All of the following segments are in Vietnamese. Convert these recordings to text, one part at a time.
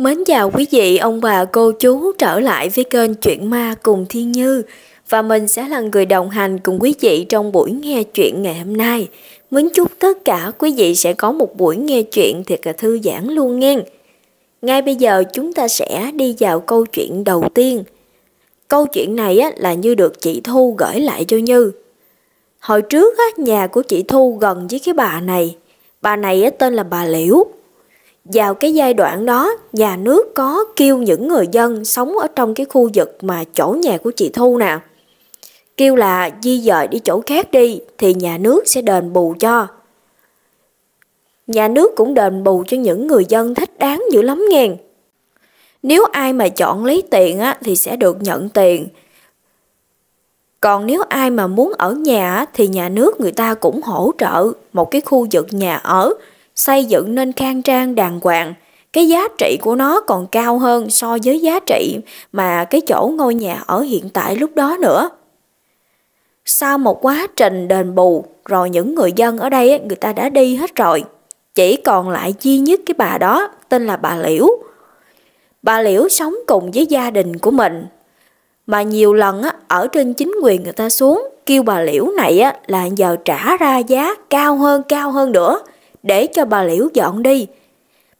Mến chào quý vị, ông bà, cô chú trở lại với kênh Chuyện Ma cùng Thiên Như và mình sẽ là người đồng hành cùng quý vị trong buổi nghe chuyện ngày hôm nay. Mến chúc tất cả quý vị sẽ có một buổi nghe chuyện thiệt là thư giãn luôn nghe. Ngay bây giờ chúng ta sẽ đi vào câu chuyện đầu tiên. Câu chuyện này á, là Như được chị Thu gửi lại cho Như. Hồi trước á, nhà của chị Thu gần với cái bà này. Bà này á, tên là bà Liễu vào cái giai đoạn đó nhà nước có kêu những người dân sống ở trong cái khu vực mà chỗ nhà của chị Thu nè kêu là di dời đi chỗ khác đi thì nhà nước sẽ đền bù cho nhà nước cũng đền bù cho những người dân thích đáng dữ lắm nghen nếu ai mà chọn lấy tiền á, thì sẽ được nhận tiền còn nếu ai mà muốn ở nhà thì nhà nước người ta cũng hỗ trợ một cái khu vực nhà ở xây dựng nên khang trang đàng hoàng. Cái giá trị của nó còn cao hơn so với giá trị mà cái chỗ ngôi nhà ở hiện tại lúc đó nữa. Sau một quá trình đền bù, rồi những người dân ở đây người ta đã đi hết rồi. Chỉ còn lại duy nhất cái bà đó tên là bà Liễu. Bà Liễu sống cùng với gia đình của mình. Mà nhiều lần ở trên chính quyền người ta xuống kêu bà Liễu này là giờ trả ra giá cao hơn cao hơn nữa để cho bà Liễu dọn đi.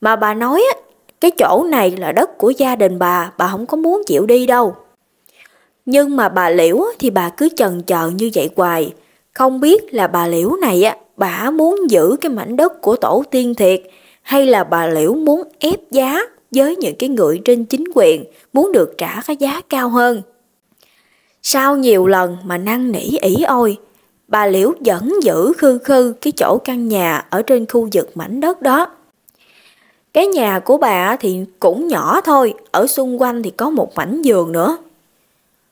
Mà bà nói á cái chỗ này là đất của gia đình bà, bà không có muốn chịu đi đâu. Nhưng mà bà Liễu thì bà cứ chần chờ như vậy hoài, không biết là bà Liễu này á, bà muốn giữ cái mảnh đất của tổ tiên thiệt hay là bà Liễu muốn ép giá với những cái người trên chính quyền muốn được trả cái giá cao hơn. Sau nhiều lần mà năn nỉ ỉ ôi, bà Liễu vẫn giữ khư khư cái chỗ căn nhà ở trên khu vực mảnh đất đó. Cái nhà của bà thì cũng nhỏ thôi, ở xung quanh thì có một mảnh vườn nữa.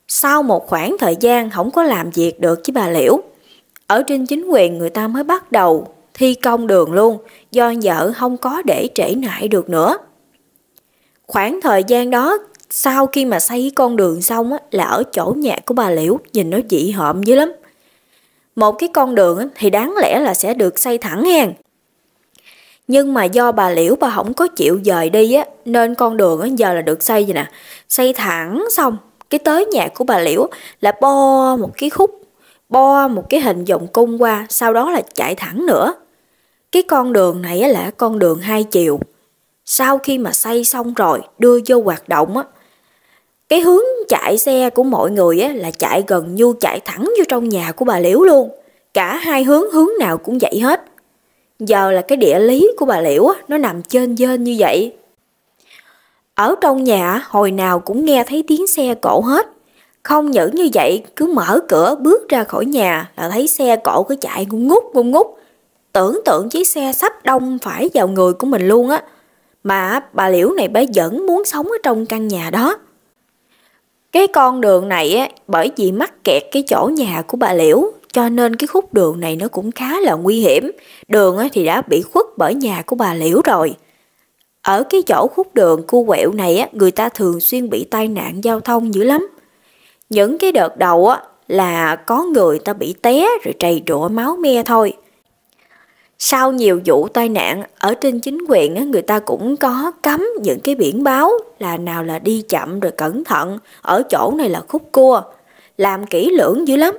Sau một khoảng thời gian không có làm việc được với bà Liễu, ở trên chính quyền người ta mới bắt đầu thi công đường luôn, do vợ không có để trễ nại được nữa. Khoảng thời gian đó, sau khi mà xây con đường xong á, là ở chỗ nhà của bà Liễu, nhìn nó dị hợm dữ lắm một cái con đường thì đáng lẽ là sẽ được xây thẳng hàng Nhưng mà do bà Liễu bà không có chịu dời đi á, nên con đường giờ là được xây vậy nè. Xây thẳng xong, cái tới nhà của bà Liễu là bo một cái khúc, bo một cái hình vòng cung qua, sau đó là chạy thẳng nữa. Cái con đường này là con đường hai chiều. Sau khi mà xây xong rồi, đưa vô hoạt động á, cái hướng chạy xe của mọi người á, là chạy gần như chạy thẳng vô trong nhà của bà Liễu luôn. Cả hai hướng hướng nào cũng vậy hết. Giờ là cái địa lý của bà Liễu á, nó nằm trên dên như vậy. Ở trong nhà hồi nào cũng nghe thấy tiếng xe cộ hết. Không những như vậy, cứ mở cửa bước ra khỏi nhà là thấy xe cộ cứ chạy ngung ngút ngung ngút. Tưởng tượng chiếc xe sắp đông phải vào người của mình luôn á. Mà bà Liễu này bà vẫn muốn sống ở trong căn nhà đó. Cái con đường này á, bởi vì mắc kẹt cái chỗ nhà của bà Liễu cho nên cái khúc đường này nó cũng khá là nguy hiểm. Đường á, thì đã bị khuất bởi nhà của bà Liễu rồi. Ở cái chỗ khúc đường cua quẹo này á, người ta thường xuyên bị tai nạn giao thông dữ lắm. Những cái đợt đầu á, là có người ta bị té rồi trầy rụa máu me thôi. Sau nhiều vụ tai nạn, ở trên chính quyền người ta cũng có cấm những cái biển báo là nào là đi chậm rồi cẩn thận, ở chỗ này là khúc cua, làm kỹ lưỡng dữ lắm.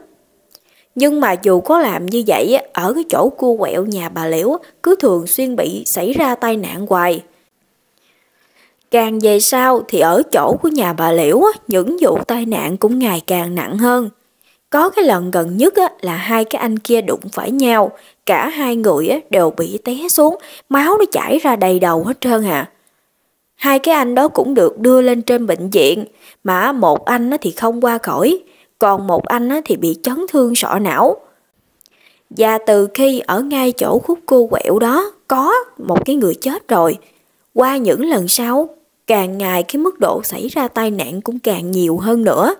Nhưng mà dù có làm như vậy, ở cái chỗ cua quẹo nhà bà Liễu cứ thường xuyên bị xảy ra tai nạn hoài. Càng về sau thì ở chỗ của nhà bà Liễu những vụ tai nạn cũng ngày càng nặng hơn. Có cái lần gần nhất là hai cái anh kia đụng phải nhau, Cả hai người á đều bị té xuống, máu nó chảy ra đầy đầu hết trơn hả. À. Hai cái anh đó cũng được đưa lên trên bệnh viện, mà một anh thì không qua khỏi, còn một anh thì bị chấn thương sọ não. Và từ khi ở ngay chỗ khúc cô quẹo đó có một cái người chết rồi, qua những lần sau, càng ngày cái mức độ xảy ra tai nạn cũng càng nhiều hơn nữa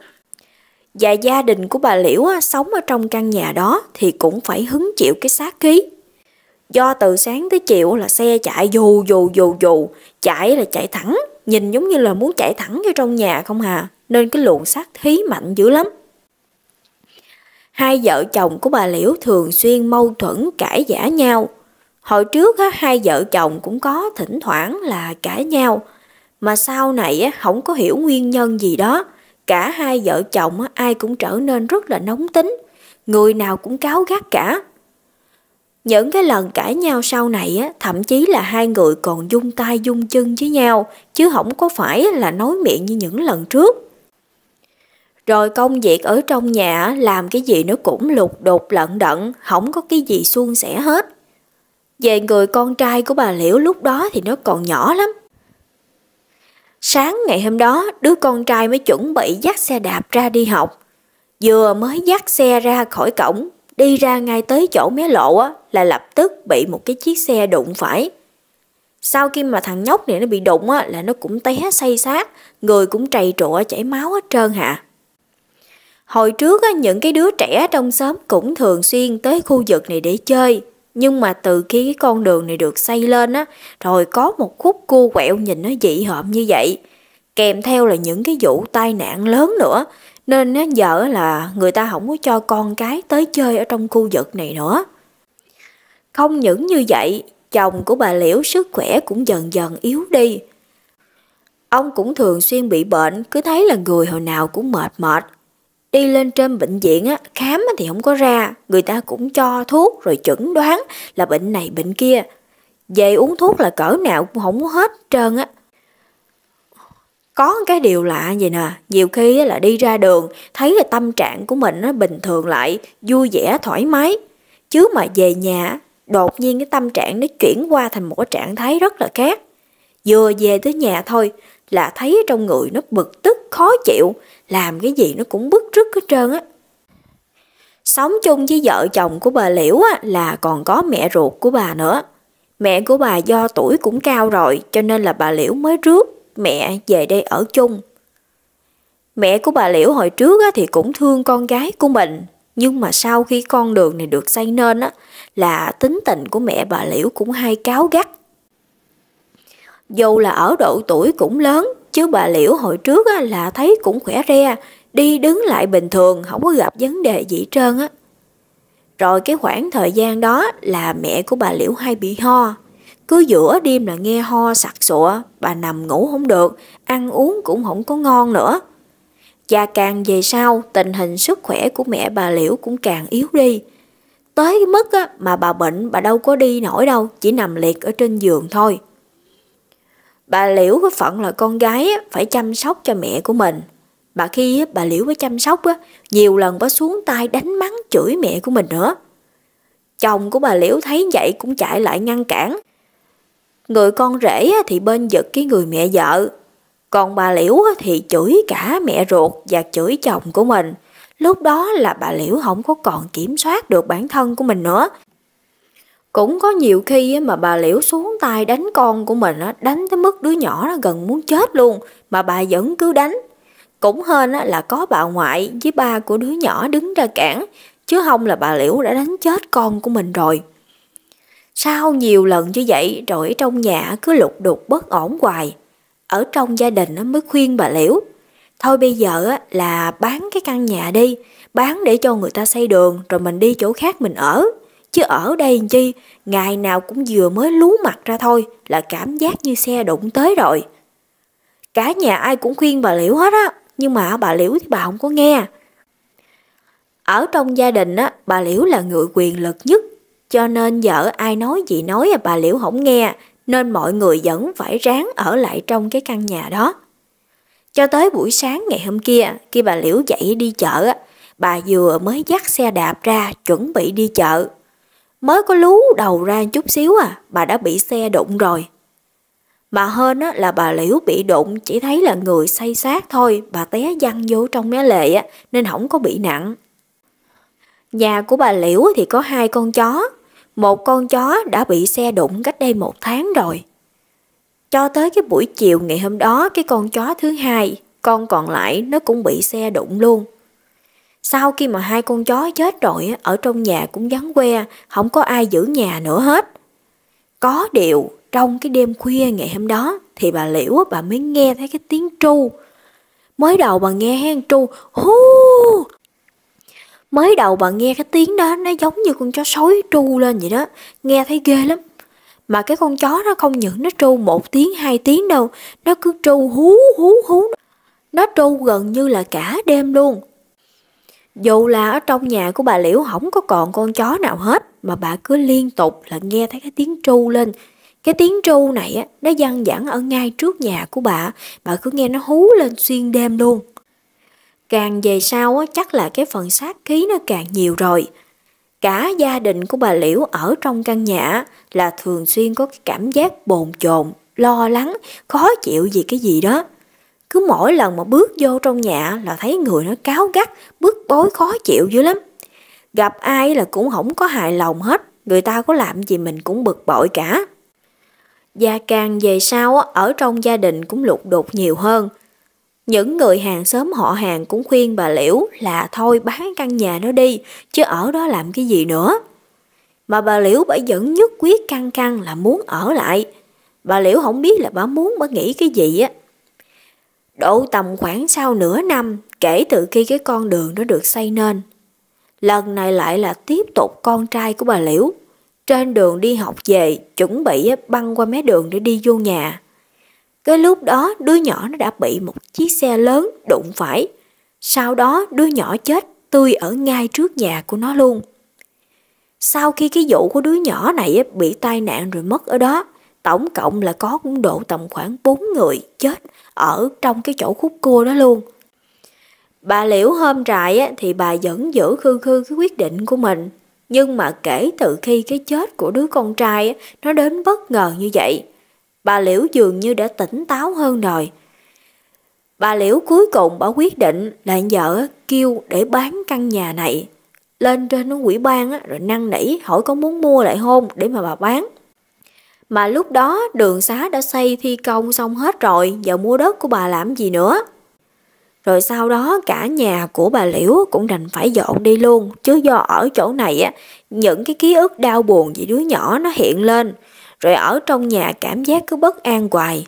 và gia đình của bà Liễu sống ở trong căn nhà đó thì cũng phải hứng chịu cái sát khí. Do từ sáng tới chiều là xe chạy dù dù dù dù, chạy là chạy thẳng, nhìn giống như là muốn chạy thẳng vô trong nhà không hà, nên cái luồng sát khí mạnh dữ lắm. Hai vợ chồng của bà Liễu thường xuyên mâu thuẫn cãi giả nhau. Hồi trước hai vợ chồng cũng có thỉnh thoảng là cãi nhau, mà sau này không có hiểu nguyên nhân gì đó Cả hai vợ chồng ai cũng trở nên rất là nóng tính, người nào cũng cáo gắt cả. Những cái lần cãi nhau sau này thậm chí là hai người còn dung tay dung chân với nhau, chứ không có phải là nói miệng như những lần trước. Rồi công việc ở trong nhà làm cái gì nó cũng lục đục lận đận, không có cái gì suôn sẻ hết. Về người con trai của bà Liễu lúc đó thì nó còn nhỏ lắm, Sáng ngày hôm đó, đứa con trai mới chuẩn bị dắt xe đạp ra đi học. Vừa mới dắt xe ra khỏi cổng, đi ra ngay tới chỗ mé lộ á, là lập tức bị một cái chiếc xe đụng phải. Sau khi mà thằng nhóc này nó bị đụng á, là nó cũng té say sát, người cũng trầy trụa chảy máu hết trơn hả. Hồi trước á, những cái đứa trẻ trong xóm cũng thường xuyên tới khu vực này để chơi, nhưng mà từ khi cái con đường này được xây lên á, rồi có một khúc cua quẹo nhìn nó dị hợm như vậy. Kèm theo là những cái vụ tai nạn lớn nữa, nên á, giờ là người ta không có cho con cái tới chơi ở trong khu vực này nữa. Không những như vậy, chồng của bà Liễu sức khỏe cũng dần dần yếu đi. Ông cũng thường xuyên bị bệnh, cứ thấy là người hồi nào cũng mệt mệt, đi lên trên bệnh viện á, khám thì không có ra, người ta cũng cho thuốc rồi chẩn đoán là bệnh này bệnh kia. Về uống thuốc là cỡ nào cũng không hết trơn á. Có cái điều lạ vậy nè, nhiều khi là đi ra đường, thấy là tâm trạng của mình nó bình thường lại, vui vẻ, thoải mái. Chứ mà về nhà, đột nhiên cái tâm trạng nó chuyển qua thành một cái trạng thái rất là khác. Vừa về tới nhà thôi, là thấy trong người nó bực tức, khó chịu, làm cái gì nó cũng bức rứt hết trơn á. Sống chung với vợ chồng của bà Liễu á, là còn có mẹ ruột của bà nữa. Mẹ của bà do tuổi cũng cao rồi cho nên là bà Liễu mới rước mẹ về đây ở chung. Mẹ của bà Liễu hồi trước á, thì cũng thương con gái của mình nhưng mà sau khi con đường này được xây nên á, là tính tình của mẹ bà Liễu cũng hay cáo gắt dù là ở độ tuổi cũng lớn, chứ bà Liễu hồi trước là thấy cũng khỏe re, đi đứng lại bình thường, không có gặp vấn đề gì trơn á. Rồi cái khoảng thời gian đó là mẹ của bà Liễu hay bị ho. Cứ giữa đêm là nghe ho sặc sụa, bà nằm ngủ không được, ăn uống cũng không có ngon nữa. Và càng về sau, tình hình sức khỏe của mẹ bà Liễu cũng càng yếu đi. Tới mức mà bà bệnh bà đâu có đi nổi đâu, chỉ nằm liệt ở trên giường thôi. Bà Liễu có phận là con gái phải chăm sóc cho mẹ của mình. bà khi bà Liễu mới chăm sóc, nhiều lần bà xuống tay đánh mắng chửi mẹ của mình nữa. Chồng của bà Liễu thấy vậy cũng chạy lại ngăn cản. Người con rể thì bên giật cái người mẹ vợ. Còn bà Liễu thì chửi cả mẹ ruột và chửi chồng của mình. Lúc đó là bà Liễu không có còn kiểm soát được bản thân của mình nữa cũng có nhiều khi mà bà Liễu xuống tay đánh con của mình đánh tới mức đứa nhỏ gần muốn chết luôn mà bà vẫn cứ đánh. Cũng hên là có bà ngoại với ba của đứa nhỏ đứng ra cản chứ không là bà Liễu đã đánh chết con của mình rồi. Sau nhiều lần như vậy rồi trong nhà cứ lục đục bất ổn hoài. Ở trong gia đình mới khuyên bà Liễu. Thôi bây giờ là bán cái căn nhà đi, bán để cho người ta xây đường rồi mình đi chỗ khác mình ở. Chứ ở đây chi, ngày nào cũng vừa mới lú mặt ra thôi là cảm giác như xe đụng tới rồi. Cả nhà ai cũng khuyên bà Liễu hết á, nhưng mà bà Liễu thì bà không có nghe. Ở trong gia đình á, bà Liễu là người quyền lực nhất, cho nên vợ ai nói gì nói à bà Liễu không nghe, nên mọi người vẫn phải ráng ở lại trong cái căn nhà đó. Cho tới buổi sáng ngày hôm kia, khi bà Liễu dậy đi chợ, bà vừa mới dắt xe đạp ra chuẩn bị đi chợ Mới có lú đầu ra chút xíu à, bà đã bị xe đụng rồi. Mà hơn á, là bà Liễu bị đụng chỉ thấy là người say sát thôi, bà té văng vô trong mé lệ á, nên không có bị nặng. Nhà của bà Liễu thì có hai con chó, một con chó đã bị xe đụng cách đây một tháng rồi. Cho tới cái buổi chiều ngày hôm đó cái con chó thứ hai, con còn lại nó cũng bị xe đụng luôn. Sau khi mà hai con chó chết rồi ở trong nhà cũng vắng que, không có ai giữ nhà nữa hết. Có điều, trong cái đêm khuya ngày hôm đó thì bà Liễu bà mới nghe thấy cái tiếng tru. Mới đầu bà nghe hang tru, hú. Mới đầu bà nghe cái tiếng đó nó giống như con chó sói tru lên vậy đó, nghe thấy ghê lắm. Mà cái con chó nó không những nó tru một tiếng hai tiếng đâu, nó cứ tru hú hú hú. Nó tru gần như là cả đêm luôn dù là ở trong nhà của bà Liễu không có còn con chó nào hết mà bà cứ liên tục là nghe thấy cái tiếng tru lên. Cái tiếng tru này á, nó văng vẳng ở ngay trước nhà của bà, bà cứ nghe nó hú lên xuyên đêm luôn. Càng về sau á, chắc là cái phần sát khí nó càng nhiều rồi. Cả gia đình của bà Liễu ở trong căn nhà là thường xuyên có cái cảm giác bồn chồn, lo lắng, khó chịu vì cái gì đó. Cứ mỗi lần mà bước vô trong nhà là thấy người nó cáo gắt, bức bối khó chịu dữ lắm. Gặp ai là cũng không có hài lòng hết, người ta có làm gì mình cũng bực bội cả. Và càng về sau ở trong gia đình cũng lục đục nhiều hơn. Những người hàng xóm họ hàng cũng khuyên bà Liễu là thôi bán căn nhà nó đi, chứ ở đó làm cái gì nữa. Mà bà Liễu bà vẫn nhất quyết căng căng là muốn ở lại. Bà Liễu không biết là bà muốn bà nghĩ cái gì á, Độ tầm khoảng sau nửa năm kể từ khi cái con đường nó được xây nên. Lần này lại là tiếp tục con trai của bà Liễu. Trên đường đi học về, chuẩn bị băng qua mé đường để đi vô nhà. Cái lúc đó đứa nhỏ nó đã bị một chiếc xe lớn đụng phải. Sau đó đứa nhỏ chết tươi ở ngay trước nhà của nó luôn. Sau khi cái vụ của đứa nhỏ này bị tai nạn rồi mất ở đó, tổng cộng là có cũng độ tầm khoảng 4 người chết ở trong cái chỗ khúc cua đó luôn. Bà Liễu hôm trại thì bà vẫn giữ khư khư cái quyết định của mình. Nhưng mà kể từ khi cái chết của đứa con trai nó đến bất ngờ như vậy, bà Liễu dường như đã tỉnh táo hơn rồi. Bà Liễu cuối cùng bà quyết định là vợ kêu để bán căn nhà này. Lên trên quỹ ban rồi năn nỉ hỏi có muốn mua lại hôn để mà bà bán. Mà lúc đó đường xá đã xây thi công xong hết rồi, giờ mua đất của bà làm gì nữa. Rồi sau đó cả nhà của bà Liễu cũng đành phải dọn đi luôn, chứ do ở chỗ này á, những cái ký ức đau buồn gì đứa nhỏ nó hiện lên, rồi ở trong nhà cảm giác cứ bất an hoài.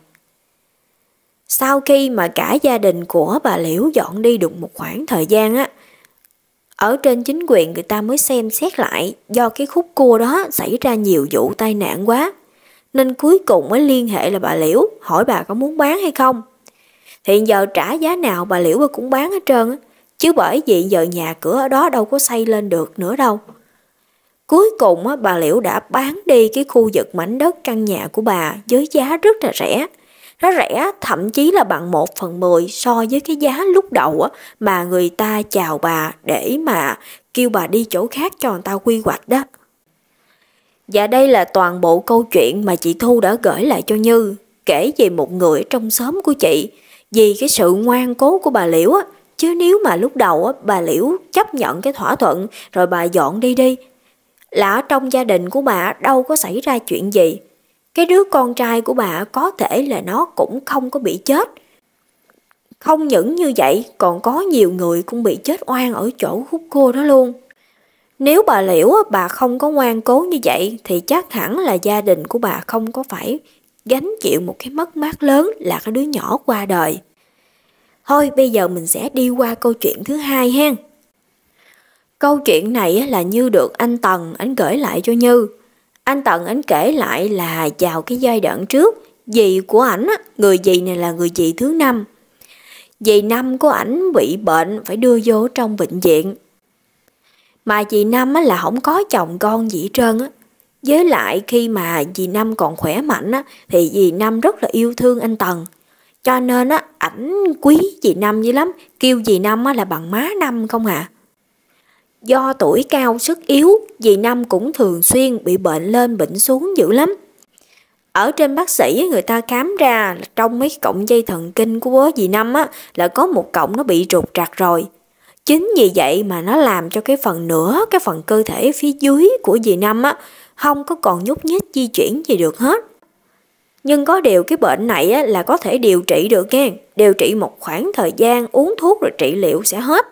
Sau khi mà cả gia đình của bà Liễu dọn đi được một khoảng thời gian á, ở trên chính quyền người ta mới xem xét lại do cái khúc cua đó xảy ra nhiều vụ tai nạn quá nên cuối cùng mới liên hệ là bà Liễu, hỏi bà có muốn bán hay không. Hiện giờ trả giá nào bà Liễu cũng bán hết trơn, chứ bởi vì giờ nhà cửa ở đó đâu có xây lên được nữa đâu. Cuối cùng bà Liễu đã bán đi cái khu vực mảnh đất căn nhà của bà với giá rất là rẻ. Nó rẻ thậm chí là bằng 1 phần 10 so với cái giá lúc đầu mà người ta chào bà để mà kêu bà đi chỗ khác cho người ta quy hoạch đó. Và đây là toàn bộ câu chuyện mà chị Thu đã gửi lại cho Như, kể về một người trong xóm của chị, vì cái sự ngoan cố của bà Liễu á, chứ nếu mà lúc đầu á, bà Liễu chấp nhận cái thỏa thuận rồi bà dọn đi đi, là trong gia đình của bà đâu có xảy ra chuyện gì. Cái đứa con trai của bà có thể là nó cũng không có bị chết. Không những như vậy, còn có nhiều người cũng bị chết oan ở chỗ hút cô đó luôn. Nếu bà Liễu bà không có ngoan cố như vậy thì chắc hẳn là gia đình của bà không có phải gánh chịu một cái mất mát lớn là cái đứa nhỏ qua đời. Thôi bây giờ mình sẽ đi qua câu chuyện thứ hai hen. Câu chuyện này là Như được anh Tần anh gửi lại cho Như. Anh Tần anh kể lại là vào cái giai đoạn trước, dì của ảnh người dì này là người dì thứ năm. Dì năm của ảnh bị bệnh phải đưa vô trong bệnh viện mà dì Năm là không có chồng con gì trơn á. Với lại khi mà dì Năm còn khỏe mạnh á, thì dì Năm rất là yêu thương anh Tần. Cho nên á, ảnh quý dì Năm dữ lắm, kêu dì Năm á, là bằng má Năm không à. Do tuổi cao sức yếu, dì Năm cũng thường xuyên bị bệnh lên bệnh xuống dữ lắm. Ở trên bác sĩ người ta khám ra trong mấy cọng dây thần kinh của bố dì Năm á, là có một cọng nó bị trục trặc rồi. Chính vì vậy mà nó làm cho cái phần nửa, cái phần cơ thể phía dưới của dì Năm á, không có còn nhúc nhích di chuyển gì được hết. Nhưng có điều cái bệnh này á, là có thể điều trị được nha, điều trị một khoảng thời gian uống thuốc rồi trị liệu sẽ hết.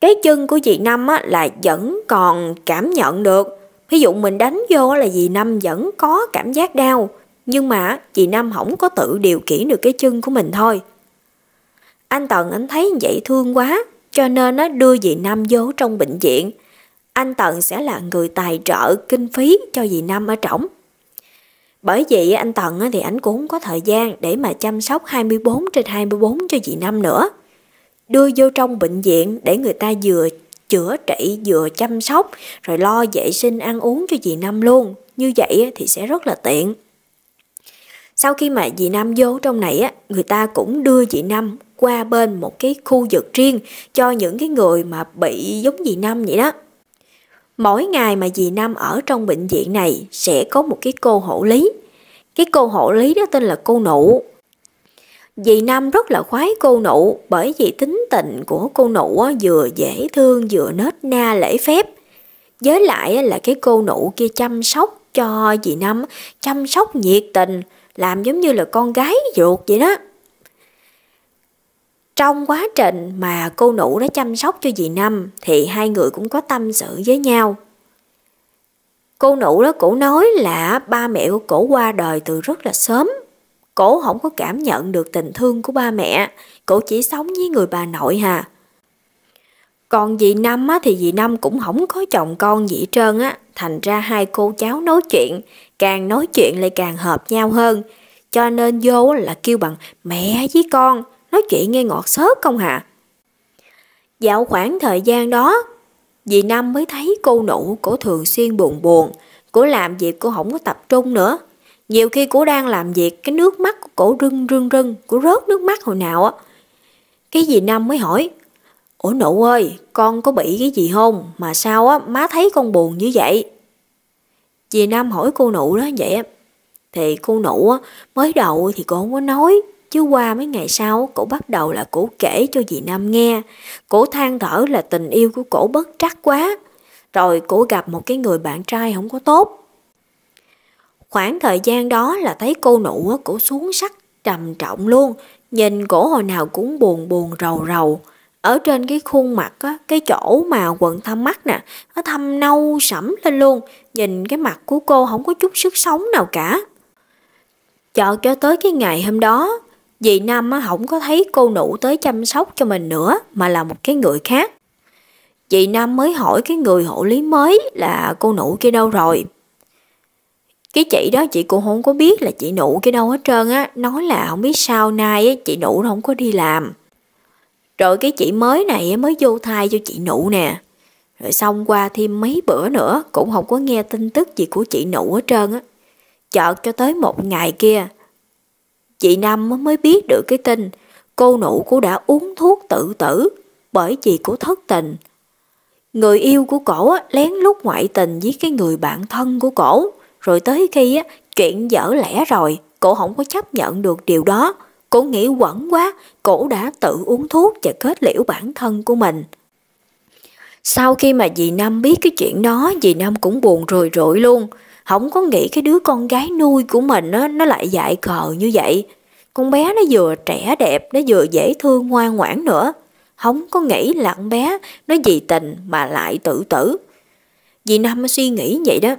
Cái chân của dì Năm á, là vẫn còn cảm nhận được, ví dụ mình đánh vô là dì Năm vẫn có cảm giác đau, nhưng mà chị Năm không có tự điều khiển được cái chân của mình thôi. Anh Tần anh thấy vậy thương quá, cho nên nó đưa dì Năm vô trong bệnh viện. Anh Tần sẽ là người tài trợ kinh phí cho dì Năm ở trỏng. Bởi vậy anh Tần thì anh cũng không có thời gian để mà chăm sóc 24 trên 24 cho dì Năm nữa. Đưa vô trong bệnh viện để người ta vừa chữa trị vừa chăm sóc rồi lo vệ sinh ăn uống cho dì Năm luôn. Như vậy thì sẽ rất là tiện. Sau khi mà dì nam vô trong này người ta cũng đưa dì nam qua bên một cái khu vực riêng cho những cái người mà bị giống dì Năm vậy đó. Mỗi ngày mà dì Năm ở trong bệnh viện này sẽ có một cái cô hộ lý. Cái cô hộ lý đó tên là cô Nụ. Dì Năm rất là khoái cô Nụ bởi vì tính tình của cô Nụ vừa dễ thương vừa nết na lễ phép. Với lại là cái cô Nụ kia chăm sóc cho dì Năm, chăm sóc nhiệt tình, làm giống như là con gái ruột vậy đó. Trong quá trình mà cô nụ đã chăm sóc cho dì Năm thì hai người cũng có tâm sự với nhau. Cô nụ đó cổ nói là ba mẹ của cổ qua đời từ rất là sớm. Cổ không có cảm nhận được tình thương của ba mẹ, cổ chỉ sống với người bà nội hà. Còn dì Năm á, thì dì Năm cũng không có chồng con gì trơn á, thành ra hai cô cháu nói chuyện, càng nói chuyện lại càng hợp nhau hơn. Cho nên vô là kêu bằng mẹ với con, nói chuyện nghe ngọt xớt không hả? Dạo khoảng thời gian đó, dì Năm mới thấy cô nụ cổ thường xuyên buồn buồn, cổ làm việc cô không có tập trung nữa. Nhiều khi cổ đang làm việc cái nước mắt của cổ rưng rưng rưng, cổ rớt nước mắt hồi nào á. Cái dì Năm mới hỏi, Ủa nụ ơi, con có bị cái gì không? Mà sao á, má thấy con buồn như vậy? Dì Nam hỏi cô nụ đó vậy á. Thì cô nụ á, mới đầu thì cô không có nói. Chứ qua mấy ngày sau, cổ bắt đầu là cổ kể cho dì Nam nghe. Cổ than thở là tình yêu của cổ bất trắc quá. Rồi cổ gặp một cái người bạn trai không có tốt. Khoảng thời gian đó là thấy cô nụ cổ xuống sắc trầm trọng luôn. Nhìn cổ hồi nào cũng buồn buồn rầu rầu. Ở trên cái khuôn mặt á, cái chỗ mà quần thâm mắt nè, nó thâm nâu sẫm lên luôn. Nhìn cái mặt của cô không có chút sức sống nào cả. Chợt cho tới cái ngày hôm đó, Dì Năm không có thấy cô nụ tới chăm sóc cho mình nữa mà là một cái người khác. Dì nam mới hỏi cái người hộ lý mới là cô nụ kia đâu rồi. Cái chị đó chị cũng không có biết là chị nụ kia đâu hết trơn á, nói là không biết sao nay chị nụ không có đi làm. Rồi cái chị mới này mới vô thai cho chị nụ nè. Rồi xong qua thêm mấy bữa nữa cũng không có nghe tin tức gì của chị nụ hết trơn á. Chợt cho tới một ngày kia, Chị Nam mới biết được cái tin cô nụ của đã uống thuốc tự tử bởi vì cổ thất tình. Người yêu của cổ lén lút ngoại tình với cái người bạn thân của cổ, rồi tới khi á, chuyện dở lẽ rồi, cổ không có chấp nhận được điều đó. Cổ nghĩ quẩn quá, cổ đã tự uống thuốc và kết liễu bản thân của mình. Sau khi mà dì Nam biết cái chuyện đó, dì Nam cũng buồn rười rượi luôn không có nghĩ cái đứa con gái nuôi của mình nó, nó lại dại cờ như vậy. Con bé nó vừa trẻ đẹp, nó vừa dễ thương ngoan ngoãn nữa. Không có nghĩ là con bé nó vì tình mà lại tự tử. Dì Năm suy nghĩ vậy đó.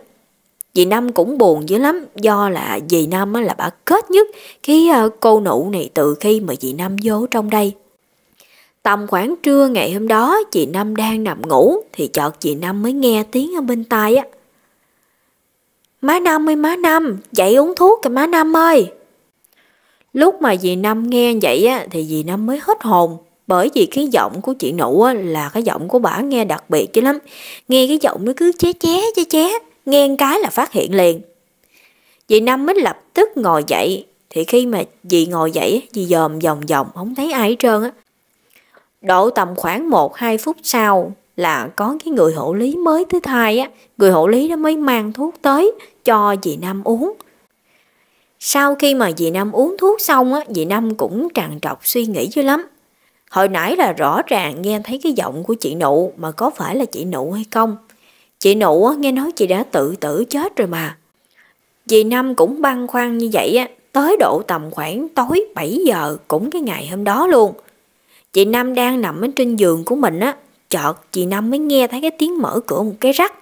Dì Năm cũng buồn dữ lắm do là dì Năm là bà kết nhất cái ờ, cô nụ này từ khi mà dì Năm vô trong đây. Tầm khoảng trưa ngày hôm đó, chị Năm đang nằm ngủ thì chợt chị Năm mới nghe tiếng ở bên tai á. Má Năm ơi má Năm, dậy uống thuốc kìa má Năm ơi. Lúc mà dì Năm nghe vậy á, thì dì Năm mới hết hồn. Bởi vì cái giọng của chị Nụ á, là cái giọng của bà nghe đặc biệt chứ lắm. Nghe cái giọng nó cứ ché ché ché ché, nghe cái là phát hiện liền. Dì Năm mới lập tức ngồi dậy. Thì khi mà dì ngồi dậy, dì dòm vòng vòng, không thấy ai hết trơn á. Độ tầm khoảng 1-2 phút sau là có cái người hộ lý mới tới thai á, người hộ lý đó mới mang thuốc tới cho dì Nam uống. Sau khi mà dì Nam uống thuốc xong á, dì Nam cũng tràn trọc suy nghĩ dữ lắm. Hồi nãy là rõ ràng nghe thấy cái giọng của chị Nụ mà có phải là chị Nụ hay không. Chị Nụ á, nghe nói chị đã tự tử chết rồi mà. Dì Nam cũng băn khoăn như vậy á, tới độ tầm khoảng tối 7 giờ cũng cái ngày hôm đó luôn. Chị Nam đang nằm ở trên giường của mình á, Chợt chị Năm mới nghe thấy cái tiếng mở cửa một cái rắc.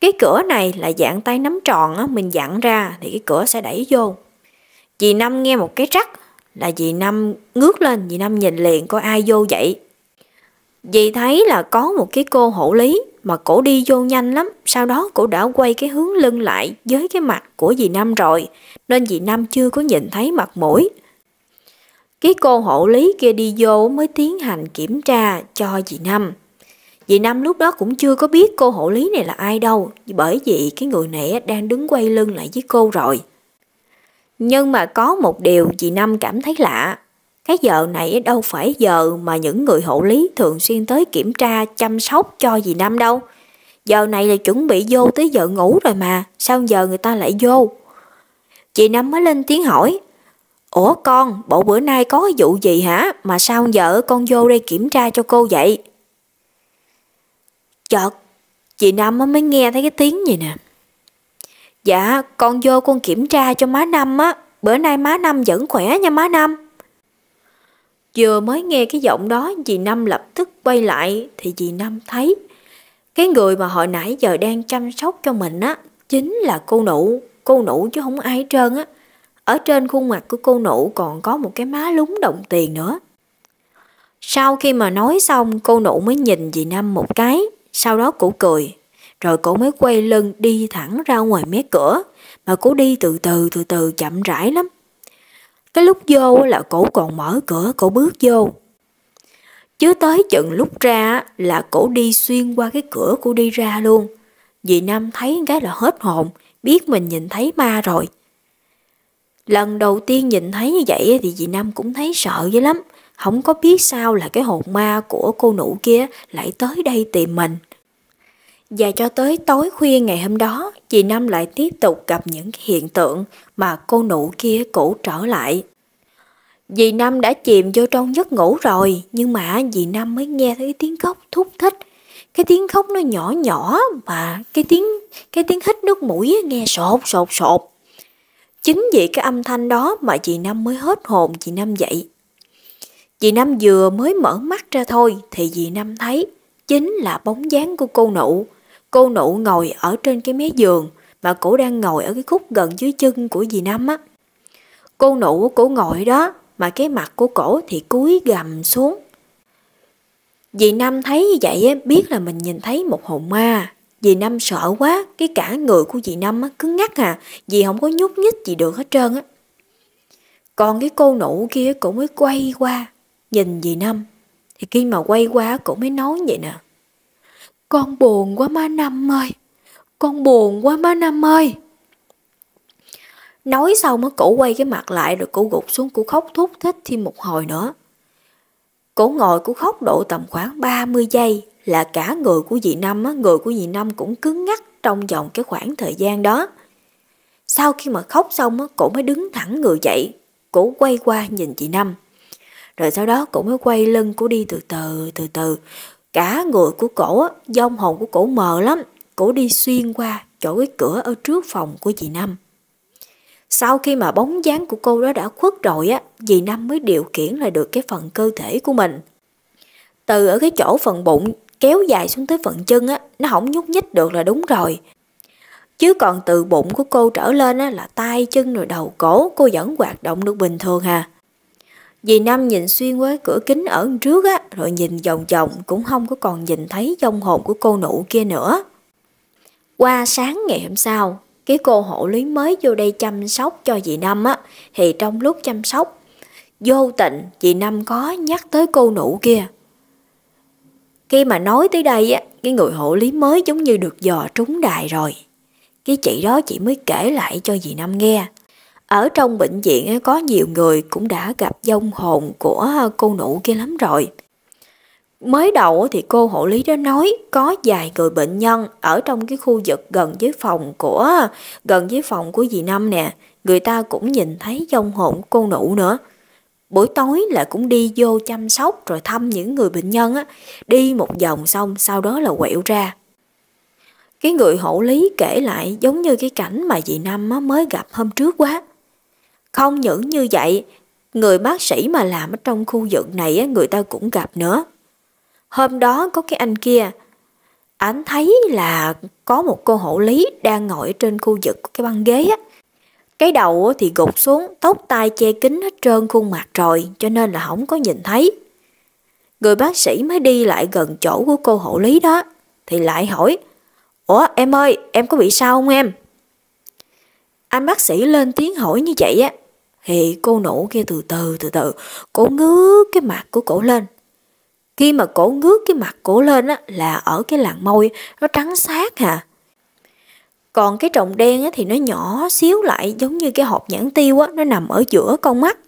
Cái cửa này là dạng tay nắm tròn á, mình dặn ra thì cái cửa sẽ đẩy vô. Chị Năm nghe một cái rắc là chị Năm ngước lên, chị Năm nhìn liền coi ai vô vậy. chị thấy là có một cái cô hộ lý mà cổ đi vô nhanh lắm, sau đó cổ đã quay cái hướng lưng lại với cái mặt của dì Năm rồi, nên dì Năm chưa có nhìn thấy mặt mũi. Cái cô hộ lý kia đi vô mới tiến hành kiểm tra cho dì Năm. Dì Năm lúc đó cũng chưa có biết cô hộ lý này là ai đâu, bởi vì cái người này đang đứng quay lưng lại với cô rồi. Nhưng mà có một điều dì Năm cảm thấy lạ. Cái giờ này đâu phải giờ mà những người hộ lý thường xuyên tới kiểm tra chăm sóc cho dì Năm đâu. Giờ này là chuẩn bị vô tới giờ ngủ rồi mà, sao giờ người ta lại vô? Chị Năm mới lên tiếng hỏi, Ủa con, bộ bữa nay có vụ gì hả? Mà sao vợ con vô đây kiểm tra cho cô vậy? Chợt, chị Năm mới nghe thấy cái tiếng gì nè. Dạ, con vô con kiểm tra cho má Năm á. Bữa nay má Năm vẫn khỏe nha má Năm. Vừa mới nghe cái giọng đó, chị Năm lập tức quay lại thì chị Năm thấy cái người mà hồi nãy giờ đang chăm sóc cho mình á chính là cô nụ, cô nụ chứ không ai trơn á. Ở trên khuôn mặt của cô nụ còn có một cái má lúng đồng tiền nữa. Sau khi mà nói xong, cô nụ mới nhìn dì Năm một cái, sau đó cổ cười. Rồi cổ mới quay lưng đi thẳng ra ngoài mé cửa, mà cổ đi từ từ từ từ chậm rãi lắm. Cái lúc vô là cổ còn mở cửa, cổ bước vô. Chứ tới chừng lúc ra là cổ đi xuyên qua cái cửa cô đi ra luôn. Dì Năm thấy cái là hết hồn, biết mình nhìn thấy ma rồi. Lần đầu tiên nhìn thấy như vậy thì dì Năm cũng thấy sợ dữ lắm. Không có biết sao là cái hồn ma của cô nụ kia lại tới đây tìm mình. Và cho tới tối khuya ngày hôm đó, chị Năm lại tiếp tục gặp những hiện tượng mà cô nụ kia cũ trở lại. Dì Năm đã chìm vô trong giấc ngủ rồi, nhưng mà dì Năm mới nghe thấy tiếng khóc thúc thích. Cái tiếng khóc nó nhỏ nhỏ mà cái tiếng cái tiếng hít nước mũi nghe sột sột sột. Chính vì cái âm thanh đó mà chị Năm mới hết hồn chị Năm dậy. Chị Năm vừa mới mở mắt ra thôi thì chị Năm thấy chính là bóng dáng của cô nụ. Cô nụ ngồi ở trên cái mé giường mà cổ đang ngồi ở cái khúc gần dưới chân của dì Năm á. Cô nụ cổ ngồi đó mà cái mặt của cổ thì cúi gầm xuống. Dì Năm thấy như vậy biết là mình nhìn thấy một hồn ma. Dì Năm sợ quá, cái cả người của dì Năm cứ ngắt à, dì không có nhúc nhích gì được hết trơn á. Còn cái cô nụ kia cũng mới quay qua, nhìn dì Năm. Thì khi mà quay qua cũng mới nói vậy nè. Con buồn quá má Năm ơi, con buồn quá má Năm ơi. Nói xong mới cổ quay cái mặt lại rồi cổ gục xuống cổ khóc thút thích thêm một hồi nữa. Cổ ngồi cổ khóc độ tầm khoảng 30 giây là cả người của dì Năm, người của dì Năm cũng cứng ngắc trong vòng cái khoảng thời gian đó. Sau khi mà khóc xong, cổ mới đứng thẳng người dậy, cổ quay qua nhìn chị Năm. Rồi sau đó cổ mới quay lưng cổ đi từ từ, từ từ. Cả người của cổ, á, dông hồn của cổ mờ lắm, cổ đi xuyên qua chỗ cái cửa ở trước phòng của chị Năm. Sau khi mà bóng dáng của cô đó đã khuất rồi á, dì Năm mới điều khiển lại được cái phần cơ thể của mình. Từ ở cái chỗ phần bụng kéo dài xuống tới phần chân á, nó không nhúc nhích được là đúng rồi. Chứ còn từ bụng của cô trở lên á, là tay chân rồi đầu cổ cô vẫn hoạt động được bình thường hà. Dì Năm nhìn xuyên qua cửa kính ở trước á, rồi nhìn vòng vòng cũng không có còn nhìn thấy trong hồn của cô nụ kia nữa. Qua sáng ngày hôm sau, cái cô hộ lý mới vô đây chăm sóc cho dì Năm á, thì trong lúc chăm sóc, vô tình dì Năm có nhắc tới cô nụ kia. Khi mà nói tới đây á, cái người hộ lý mới giống như được dò trúng đài rồi. Cái chị đó chị mới kể lại cho dì Năm nghe. Ở trong bệnh viện có nhiều người cũng đã gặp dông hồn của à, cô nụ kia lắm rồi. Mới đầu thì cô hộ lý đó nói có vài người bệnh nhân ở trong cái khu vực gần với phòng của à, gần với phòng của dì Năm nè, người ta cũng nhìn thấy dông hồn cô nụ nữa buổi tối là cũng đi vô chăm sóc rồi thăm những người bệnh nhân á, đi một vòng xong sau đó là quẹo ra. Cái người hộ lý kể lại giống như cái cảnh mà dì Năm á, mới gặp hôm trước quá. Không những như vậy, người bác sĩ mà làm ở trong khu vực này á, người ta cũng gặp nữa. Hôm đó có cái anh kia, anh thấy là có một cô hộ lý đang ngồi trên khu vực của cái băng ghế á, cái đầu thì gục xuống, tóc tai che kín hết trơn khuôn mặt rồi, cho nên là không có nhìn thấy. Người bác sĩ mới đi lại gần chỗ của cô hộ lý đó, thì lại hỏi, Ủa em ơi, em có bị sao không em? Anh bác sĩ lên tiếng hỏi như vậy á, thì cô nụ kia từ từ từ từ, cô ngước cái mặt của cổ lên. Khi mà cổ ngước cái mặt cổ lên á, là ở cái làn môi, nó trắng xác hà còn cái trồng đen á, thì nó nhỏ xíu lại giống như cái hộp nhãn tiêu á, nó nằm ở giữa con mắt.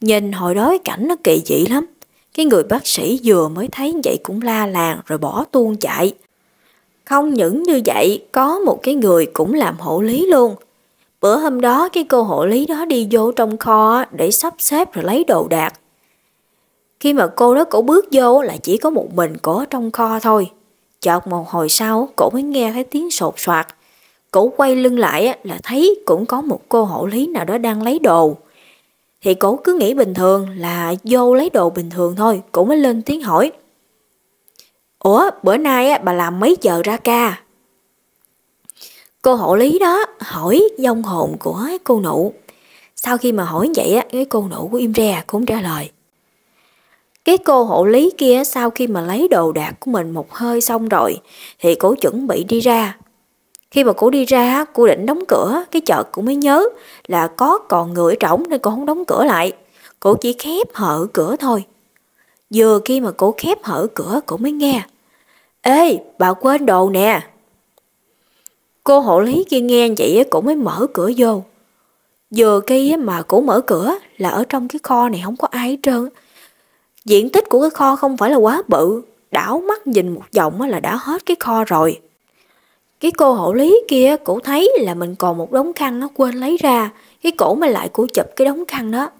Nhìn hồi đó cái cảnh nó kỳ dị lắm. Cái người bác sĩ vừa mới thấy vậy cũng la làng rồi bỏ tuôn chạy. Không những như vậy, có một cái người cũng làm hộ lý luôn. Bữa hôm đó cái cô hộ lý đó đi vô trong kho để sắp xếp rồi lấy đồ đạc. Khi mà cô đó cổ bước vô là chỉ có một mình cổ trong kho thôi. Chợt một hồi sau, cổ mới nghe thấy tiếng sột soạt Cổ quay lưng lại là thấy cũng có một cô hộ lý nào đó đang lấy đồ. Thì cổ cứ nghĩ bình thường là vô lấy đồ bình thường thôi, cổ mới lên tiếng hỏi. Ủa, bữa nay bà làm mấy giờ ra ca? Cô hộ lý đó hỏi dông hồn của cô nụ. Sau khi mà hỏi vậy cái cô nụ của im re cũng trả lời. Cái cô hộ lý kia sau khi mà lấy đồ đạc của mình một hơi xong rồi thì cổ chuẩn bị đi ra khi mà cô đi ra, cô định đóng cửa, cái chợt cô mới nhớ là có còn người trỏng nên cô không đóng cửa lại. Cô chỉ khép hở cửa thôi. Vừa khi mà cô khép hở cửa, cô mới nghe. Ê, bà quên đồ nè. Cô hộ lý kia nghe vậy cũng mới mở cửa vô. Vừa khi mà cô mở cửa là ở trong cái kho này không có ai hết trơn. Diện tích của cái kho không phải là quá bự, đảo mắt nhìn một vòng là đã hết cái kho rồi. Cái cô hậu lý kia cổ thấy là mình còn một đống khăn nó quên lấy ra, cái cổ mà lại cổ chụp cái đống khăn đó.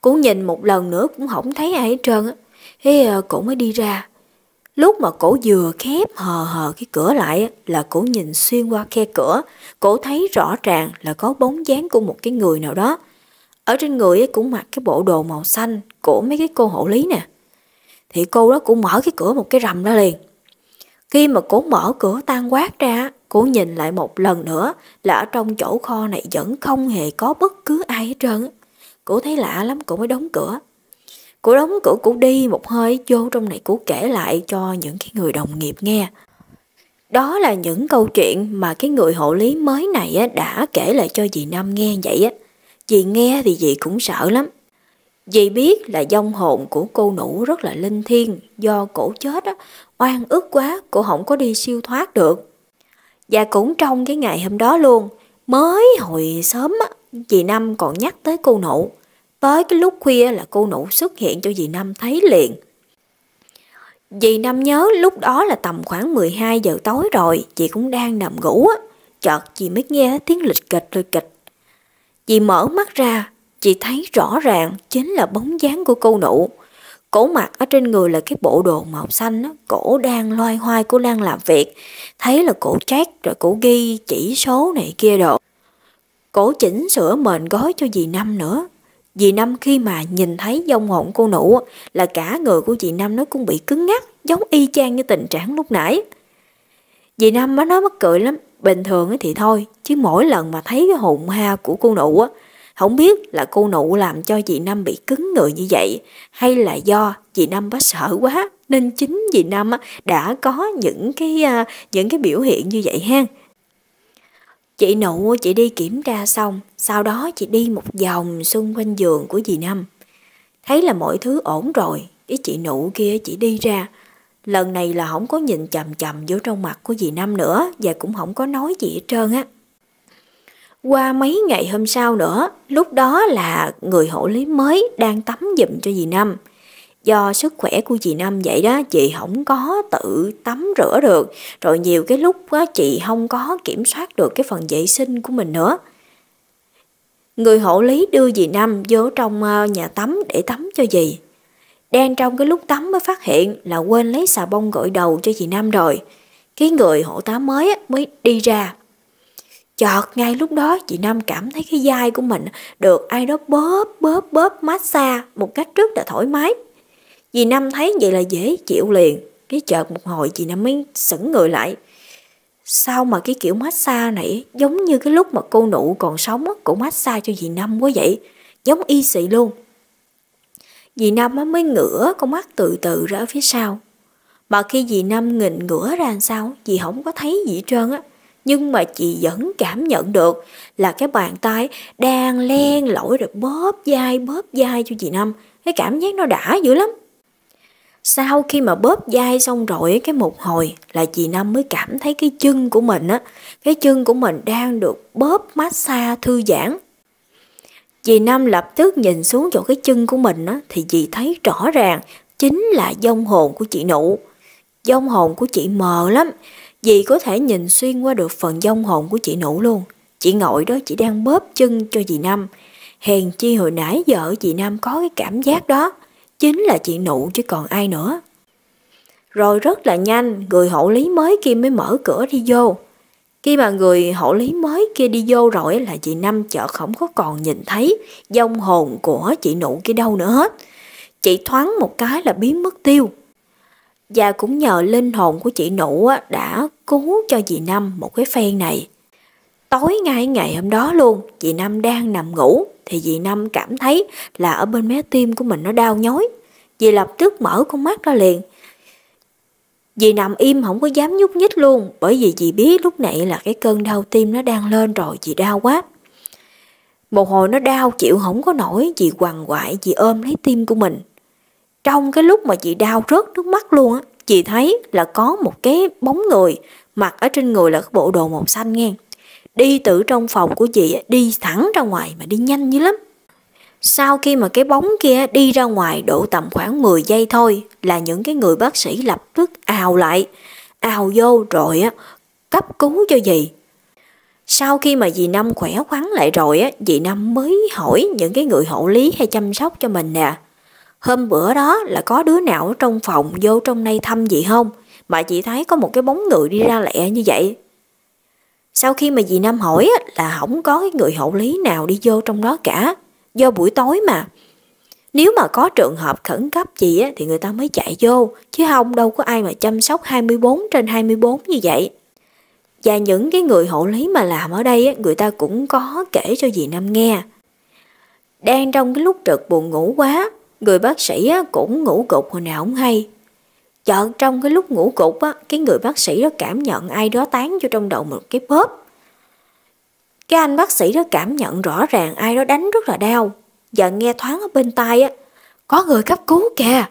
Cổ nhìn một lần nữa cũng không thấy ai hết trơn á. Thế ờ, cổ mới đi ra. Lúc mà cổ vừa khép hờ hờ cái cửa lại là cổ nhìn xuyên qua khe cửa, cổ thấy rõ ràng là có bóng dáng của một cái người nào đó. Ở trên người cũng mặc cái bộ đồ màu xanh của mấy cái cô hộ lý nè. Thì cô đó cũng mở cái cửa một cái rầm ra liền. Khi mà cổ mở cửa tan quát ra Cô nhìn lại một lần nữa là ở trong chỗ kho này vẫn không hề có bất cứ ai hết trơn. Cô thấy lạ lắm cô mới đóng cửa. Cô đóng cửa cô đi một hơi vô trong này cô kể lại cho những cái người đồng nghiệp nghe. Đó là những câu chuyện mà cái người hộ lý mới này đã kể lại cho dì Nam nghe vậy Dì nghe thì dì cũng sợ lắm. Dì biết là dông hồn của cô nữ rất là linh thiêng, do cổ chết oan ức quá, cô không có đi siêu thoát được. Và cũng trong cái ngày hôm đó luôn, mới hồi sớm á, dì Năm còn nhắc tới cô nụ. Tới cái lúc khuya là cô nụ xuất hiện cho dì Năm thấy liền. Dì Năm nhớ lúc đó là tầm khoảng 12 giờ tối rồi, chị cũng đang nằm ngủ á. Chợt chị mới nghe tiếng lịch kịch lịch kịch. Chị mở mắt ra, chị thấy rõ ràng chính là bóng dáng của cô nụ. Cổ mặc ở trên người là cái bộ đồ màu xanh đó, cổ đang loay hoay, cô đang làm việc. Thấy là cổ trát rồi cổ ghi chỉ số này kia đồ. Cổ chỉnh sửa mền gói cho dì Năm nữa. Dì Năm khi mà nhìn thấy dông hồn cô nụ là cả người của dì Năm nó cũng bị cứng ngắc, giống y chang như tình trạng lúc nãy. Dì Năm nó nói mất cười lắm, bình thường thì thôi, chứ mỗi lần mà thấy cái hồn ha của cô nụ á, không biết là cô nụ làm cho chị Năm bị cứng người như vậy hay là do chị Năm bá sợ quá nên chính chị Năm đã có những cái à, những cái biểu hiện như vậy ha. Chị nụ chị đi kiểm tra xong, sau đó chị đi một vòng xung quanh giường của dì Năm. Thấy là mọi thứ ổn rồi, cái chị nụ kia chị đi ra. Lần này là không có nhìn chầm chầm vô trong mặt của dì Năm nữa và cũng không có nói gì hết trơn á. Qua mấy ngày hôm sau nữa, lúc đó là người hộ lý mới đang tắm giùm cho dì Năm. Do sức khỏe của Dì Năm vậy đó, chị không có tự tắm rửa được. Rồi nhiều cái lúc đó, chị không có kiểm soát được cái phần vệ sinh của mình nữa. Người hộ lý đưa dì Năm vô trong ờ, nhà tắm để tắm cho dì. Đang trong cái lúc tắm mới phát hiện là quên lấy xà bông gội đầu cho dì Năm rồi. Cái người hộ tá mới mới đi ra Chợt ngay lúc đó chị Năm cảm thấy cái vai của mình được ai đó bóp bóp bóp massage một cách rất là thoải mái. chị Năm thấy vậy là dễ chịu liền. Cái chợt một hồi chị Năm mới sững người lại. Sao mà cái kiểu massage này giống như cái lúc mà cô nụ còn sống cũng massage cho chị Năm quá vậy. Giống y xị luôn. Dì Năm mới ngửa con mắt từ từ ra phía sau. Mà khi dì Năm nghịnh ngửa ra làm sao, dì không có thấy gì trơn á nhưng mà chị vẫn cảm nhận được là cái bàn tay đang len lỏi rồi bóp dai bóp dai cho chị Năm. Cái cảm giác nó đã dữ lắm. Sau khi mà bóp dai xong rồi cái một hồi là chị Năm mới cảm thấy cái chân của mình á, cái chân của mình đang được bóp massage thư giãn. Chị Năm lập tức nhìn xuống chỗ cái chân của mình á, thì chị thấy rõ ràng chính là dông hồn của chị Nụ. Dông hồn của chị mờ lắm, Dì có thể nhìn xuyên qua được phần dông hồn của chị Nụ luôn. Chị ngồi đó chỉ đang bóp chân cho dì Năm. Hèn chi hồi nãy vợ dì Năm có cái cảm giác đó. Chính là chị Nụ chứ còn ai nữa. Rồi rất là nhanh, người hộ lý mới kia mới mở cửa đi vô. Khi mà người hộ lý mới kia đi vô rồi là chị Năm chợ không có còn nhìn thấy dông hồn của chị nụ kia đâu nữa hết. Chị thoáng một cái là biến mất tiêu. Và cũng nhờ linh hồn của chị nụ đã cứu cho dì Năm một cái phen này. Tối ngay ngày hôm đó luôn, dì Năm đang nằm ngủ thì dì Năm cảm thấy là ở bên mé tim của mình nó đau nhói. Dì lập tức mở con mắt ra liền. Dì nằm im không có dám nhúc nhích luôn bởi vì dì biết lúc nãy là cái cơn đau tim nó đang lên rồi dì đau quá. Một hồi nó đau chịu không có nổi dì quằn quại dì ôm lấy tim của mình trong cái lúc mà chị đau rớt nước mắt luôn á, chị thấy là có một cái bóng người mặc ở trên người là cái bộ đồ màu xanh nghe. Đi từ trong phòng của chị đi thẳng ra ngoài mà đi nhanh dữ lắm. Sau khi mà cái bóng kia đi ra ngoài độ tầm khoảng 10 giây thôi là những cái người bác sĩ lập tức ào lại, ào vô rồi á, cấp cứu cho dì. Sau khi mà dì Năm khỏe khoắn lại rồi á, dì Năm mới hỏi những cái người hộ lý hay chăm sóc cho mình nè. À. Hôm bữa đó là có đứa nào ở trong phòng vô trong đây thăm gì không? Mà chị thấy có một cái bóng người đi ra lẹ như vậy. Sau khi mà dì Nam hỏi là không có cái người hậu lý nào đi vô trong đó cả. Do buổi tối mà. Nếu mà có trường hợp khẩn cấp chị á, thì người ta mới chạy vô, chứ không đâu có ai mà chăm sóc 24 trên 24 như vậy. Và những cái người hộ lý mà làm ở đây á, người ta cũng có kể cho dì Nam nghe. Đang trong cái lúc trực buồn ngủ quá, Người bác sĩ cũng ngủ gục hồi nào không hay. Chợt trong cái lúc ngủ gục á, cái người bác sĩ đó cảm nhận ai đó tán vô trong đầu một cái bóp. Cái anh bác sĩ đó cảm nhận rõ ràng ai đó đánh rất là đau. Giờ nghe thoáng ở bên tai á, có người cấp cứu kìa.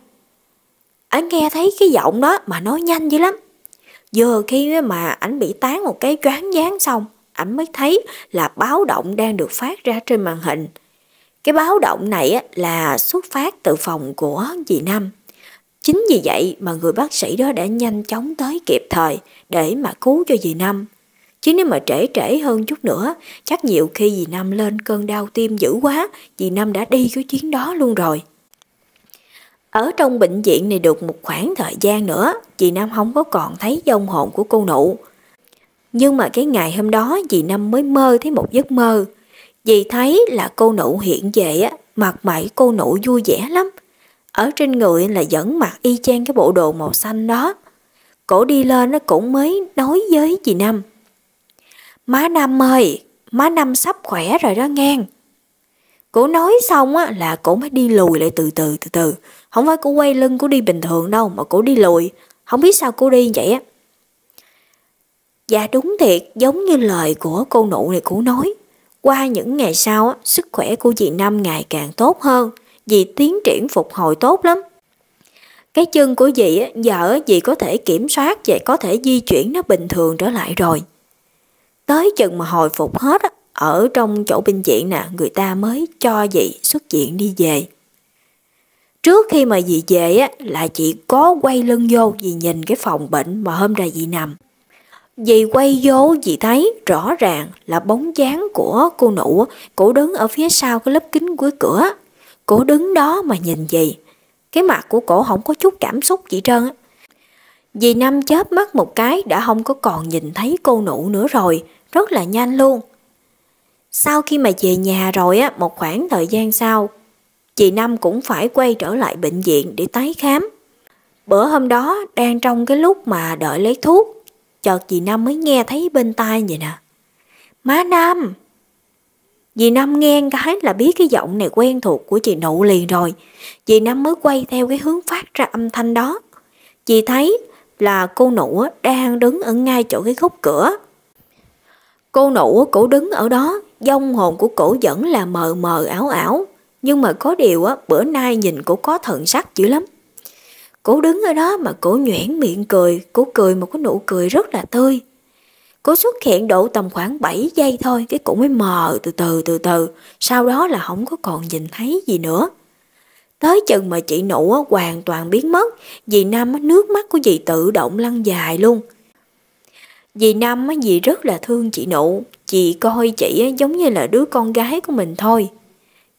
Anh nghe thấy cái giọng đó mà nói nhanh dữ lắm. Vừa khi mà anh bị tán một cái choáng dáng xong, anh mới thấy là báo động đang được phát ra trên màn hình. Cái báo động này là xuất phát từ phòng của dì Năm. Chính vì vậy mà người bác sĩ đó đã nhanh chóng tới kịp thời để mà cứu cho dì Năm. Chứ nếu mà trễ trễ hơn chút nữa, chắc nhiều khi dì Năm lên cơn đau tim dữ quá, dì Năm đã đi cái chuyến đó luôn rồi. Ở trong bệnh viện này được một khoảng thời gian nữa, dì Năm không có còn thấy dông hồn của cô nụ. Nhưng mà cái ngày hôm đó dì Năm mới mơ thấy một giấc mơ. Dì thấy là cô nụ hiện về á, mặt mày cô nụ vui vẻ lắm. Ở trên người là vẫn mặc y chang cái bộ đồ màu xanh đó. Cổ đi lên nó cũng mới nói với dì Năm. Má Năm ơi, má Năm sắp khỏe rồi đó ngang. cổ nói xong á, là cổ mới đi lùi lại từ từ từ từ. Không phải cổ quay lưng cổ đi bình thường đâu mà cổ đi lùi. Không biết sao cô đi vậy á. Dạ đúng thiệt, giống như lời của cô nụ này cổ nói. Qua những ngày sau, sức khỏe của dì Năm ngày càng tốt hơn, dì tiến triển phục hồi tốt lắm. Cái chân của dì giờ dì có thể kiểm soát và có thể di chuyển nó bình thường trở lại rồi. Tới chừng mà hồi phục hết, ở trong chỗ bệnh viện nè, người ta mới cho dì xuất viện đi về. Trước khi mà dì về á, là chị có quay lưng vô dì nhìn cái phòng bệnh mà hôm nay dì nằm. Dì quay vô dì thấy rõ ràng là bóng dáng của cô nụ, cổ đứng ở phía sau cái lớp kính cuối cửa. Cổ đứng đó mà nhìn dì, cái mặt của cổ không có chút cảm xúc gì trơn. Dì Năm chớp mắt một cái đã không có còn nhìn thấy cô nụ nữa rồi, rất là nhanh luôn. Sau khi mà về nhà rồi á, một khoảng thời gian sau, chị Năm cũng phải quay trở lại bệnh viện để tái khám. Bữa hôm đó đang trong cái lúc mà đợi lấy thuốc, Chợt dì Năm mới nghe thấy bên tai vậy nè. Má Năm! Dì Năm nghe cái là biết cái giọng này quen thuộc của chị Nụ liền rồi. Dì Năm mới quay theo cái hướng phát ra âm thanh đó. chị thấy là cô Nụ đang đứng ở ngay chỗ cái khúc cửa. Cô Nụ cổ đứng ở đó, dông hồn của cổ vẫn là mờ mờ ảo ảo. Nhưng mà có điều á, bữa nay nhìn cổ có thận sắc dữ lắm. Cổ đứng ở đó mà cổ nhoẻn miệng cười, cổ cười một cái nụ cười rất là tươi. Cổ xuất hiện độ tầm khoảng 7 giây thôi, cái cổ mới mờ từ từ từ từ, sau đó là không có còn nhìn thấy gì nữa. Tới chừng mà chị nụ hoàn toàn biến mất, dì Năm nước mắt của dì tự động lăn dài luôn. Dì Năm dì rất là thương chị nụ, chị coi chị giống như là đứa con gái của mình thôi.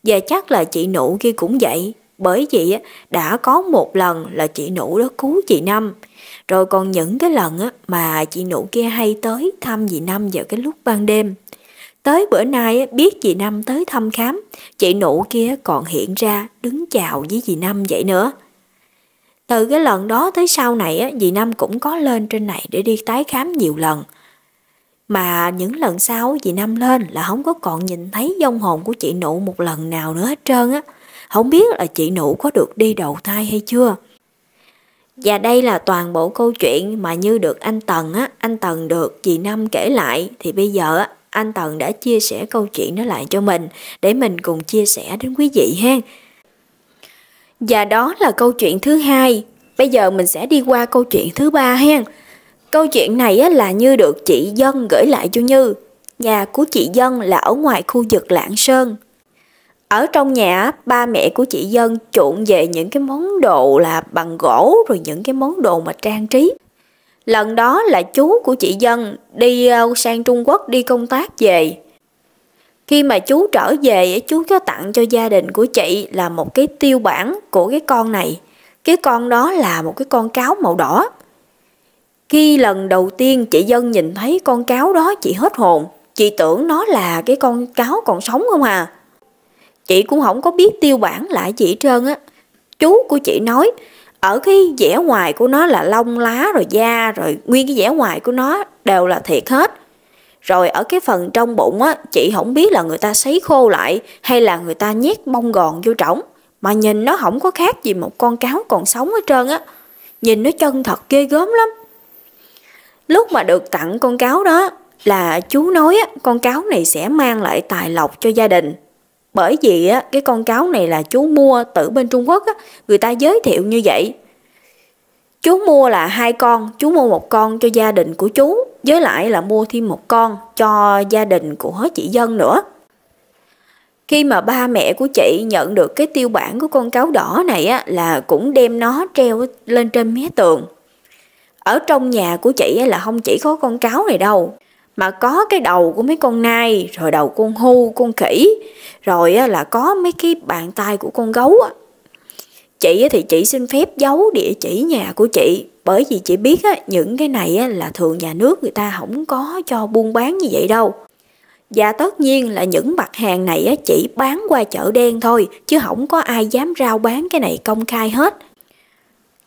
Và chắc là chị nụ kia cũng vậy, bởi chị đã có một lần là chị nụ đó cứu chị Năm. Rồi còn những cái lần mà chị nụ kia hay tới thăm chị Năm vào cái lúc ban đêm. Tới bữa nay biết chị Năm tới thăm khám, chị nụ kia còn hiện ra đứng chào với chị Năm vậy nữa. Từ cái lần đó tới sau này chị Năm cũng có lên trên này để đi tái khám nhiều lần. Mà những lần sau chị Năm lên là không có còn nhìn thấy dông hồn của chị nụ một lần nào nữa hết trơn á không biết là chị nụ có được đi đầu thai hay chưa. Và đây là toàn bộ câu chuyện mà như được anh Tần á, anh Tần được chị Năm kể lại thì bây giờ anh Tần đã chia sẻ câu chuyện nó lại cho mình để mình cùng chia sẻ đến quý vị ha. Và đó là câu chuyện thứ hai. Bây giờ mình sẽ đi qua câu chuyện thứ ba ha. Câu chuyện này á, là Như được chị Dân gửi lại cho Như. Nhà của chị Dân là ở ngoài khu vực Lạng Sơn, ở trong nhà ba mẹ của chị dân chuộng về những cái món đồ là bằng gỗ rồi những cái món đồ mà trang trí lần đó là chú của chị dân đi ờ, sang trung quốc đi công tác về khi mà chú trở về chú có tặng cho gia đình của chị là một cái tiêu bản của cái con này cái con đó là một cái con cáo màu đỏ khi lần đầu tiên chị dân nhìn thấy con cáo đó chị hết hồn chị tưởng nó là cái con cáo còn sống không à Chị cũng không có biết tiêu bản lại gì trơn á. Chú của chị nói, ở cái vẻ ngoài của nó là lông lá rồi da rồi nguyên cái vẻ ngoài của nó đều là thiệt hết. Rồi ở cái phần trong bụng á, chị không biết là người ta sấy khô lại hay là người ta nhét bông gòn vô trỏng. Mà nhìn nó không có khác gì một con cáo còn sống hết trơn á. Nhìn nó chân thật ghê gớm lắm. Lúc mà được tặng con cáo đó là chú nói á, con cáo này sẽ mang lại tài lộc cho gia đình. Bởi vì á, cái con cáo này là chú mua từ bên Trung Quốc á, người ta giới thiệu như vậy. Chú mua là hai con, chú mua một con cho gia đình của chú, với lại là mua thêm một con cho gia đình của chị Dân nữa. Khi mà ba mẹ của chị nhận được cái tiêu bản của con cáo đỏ này á, là cũng đem nó treo lên trên mé tường. Ở trong nhà của chị là không chỉ có con cáo này đâu, mà có cái đầu của mấy con nai rồi đầu con hưu con khỉ rồi là có mấy cái bàn tay của con gấu á chị thì chị xin phép giấu địa chỉ nhà của chị bởi vì chị biết á, những cái này á, là thường nhà nước người ta không có cho buôn bán như vậy đâu và tất nhiên là những mặt hàng này á, chỉ bán qua chợ đen thôi chứ không có ai dám rao bán cái này công khai hết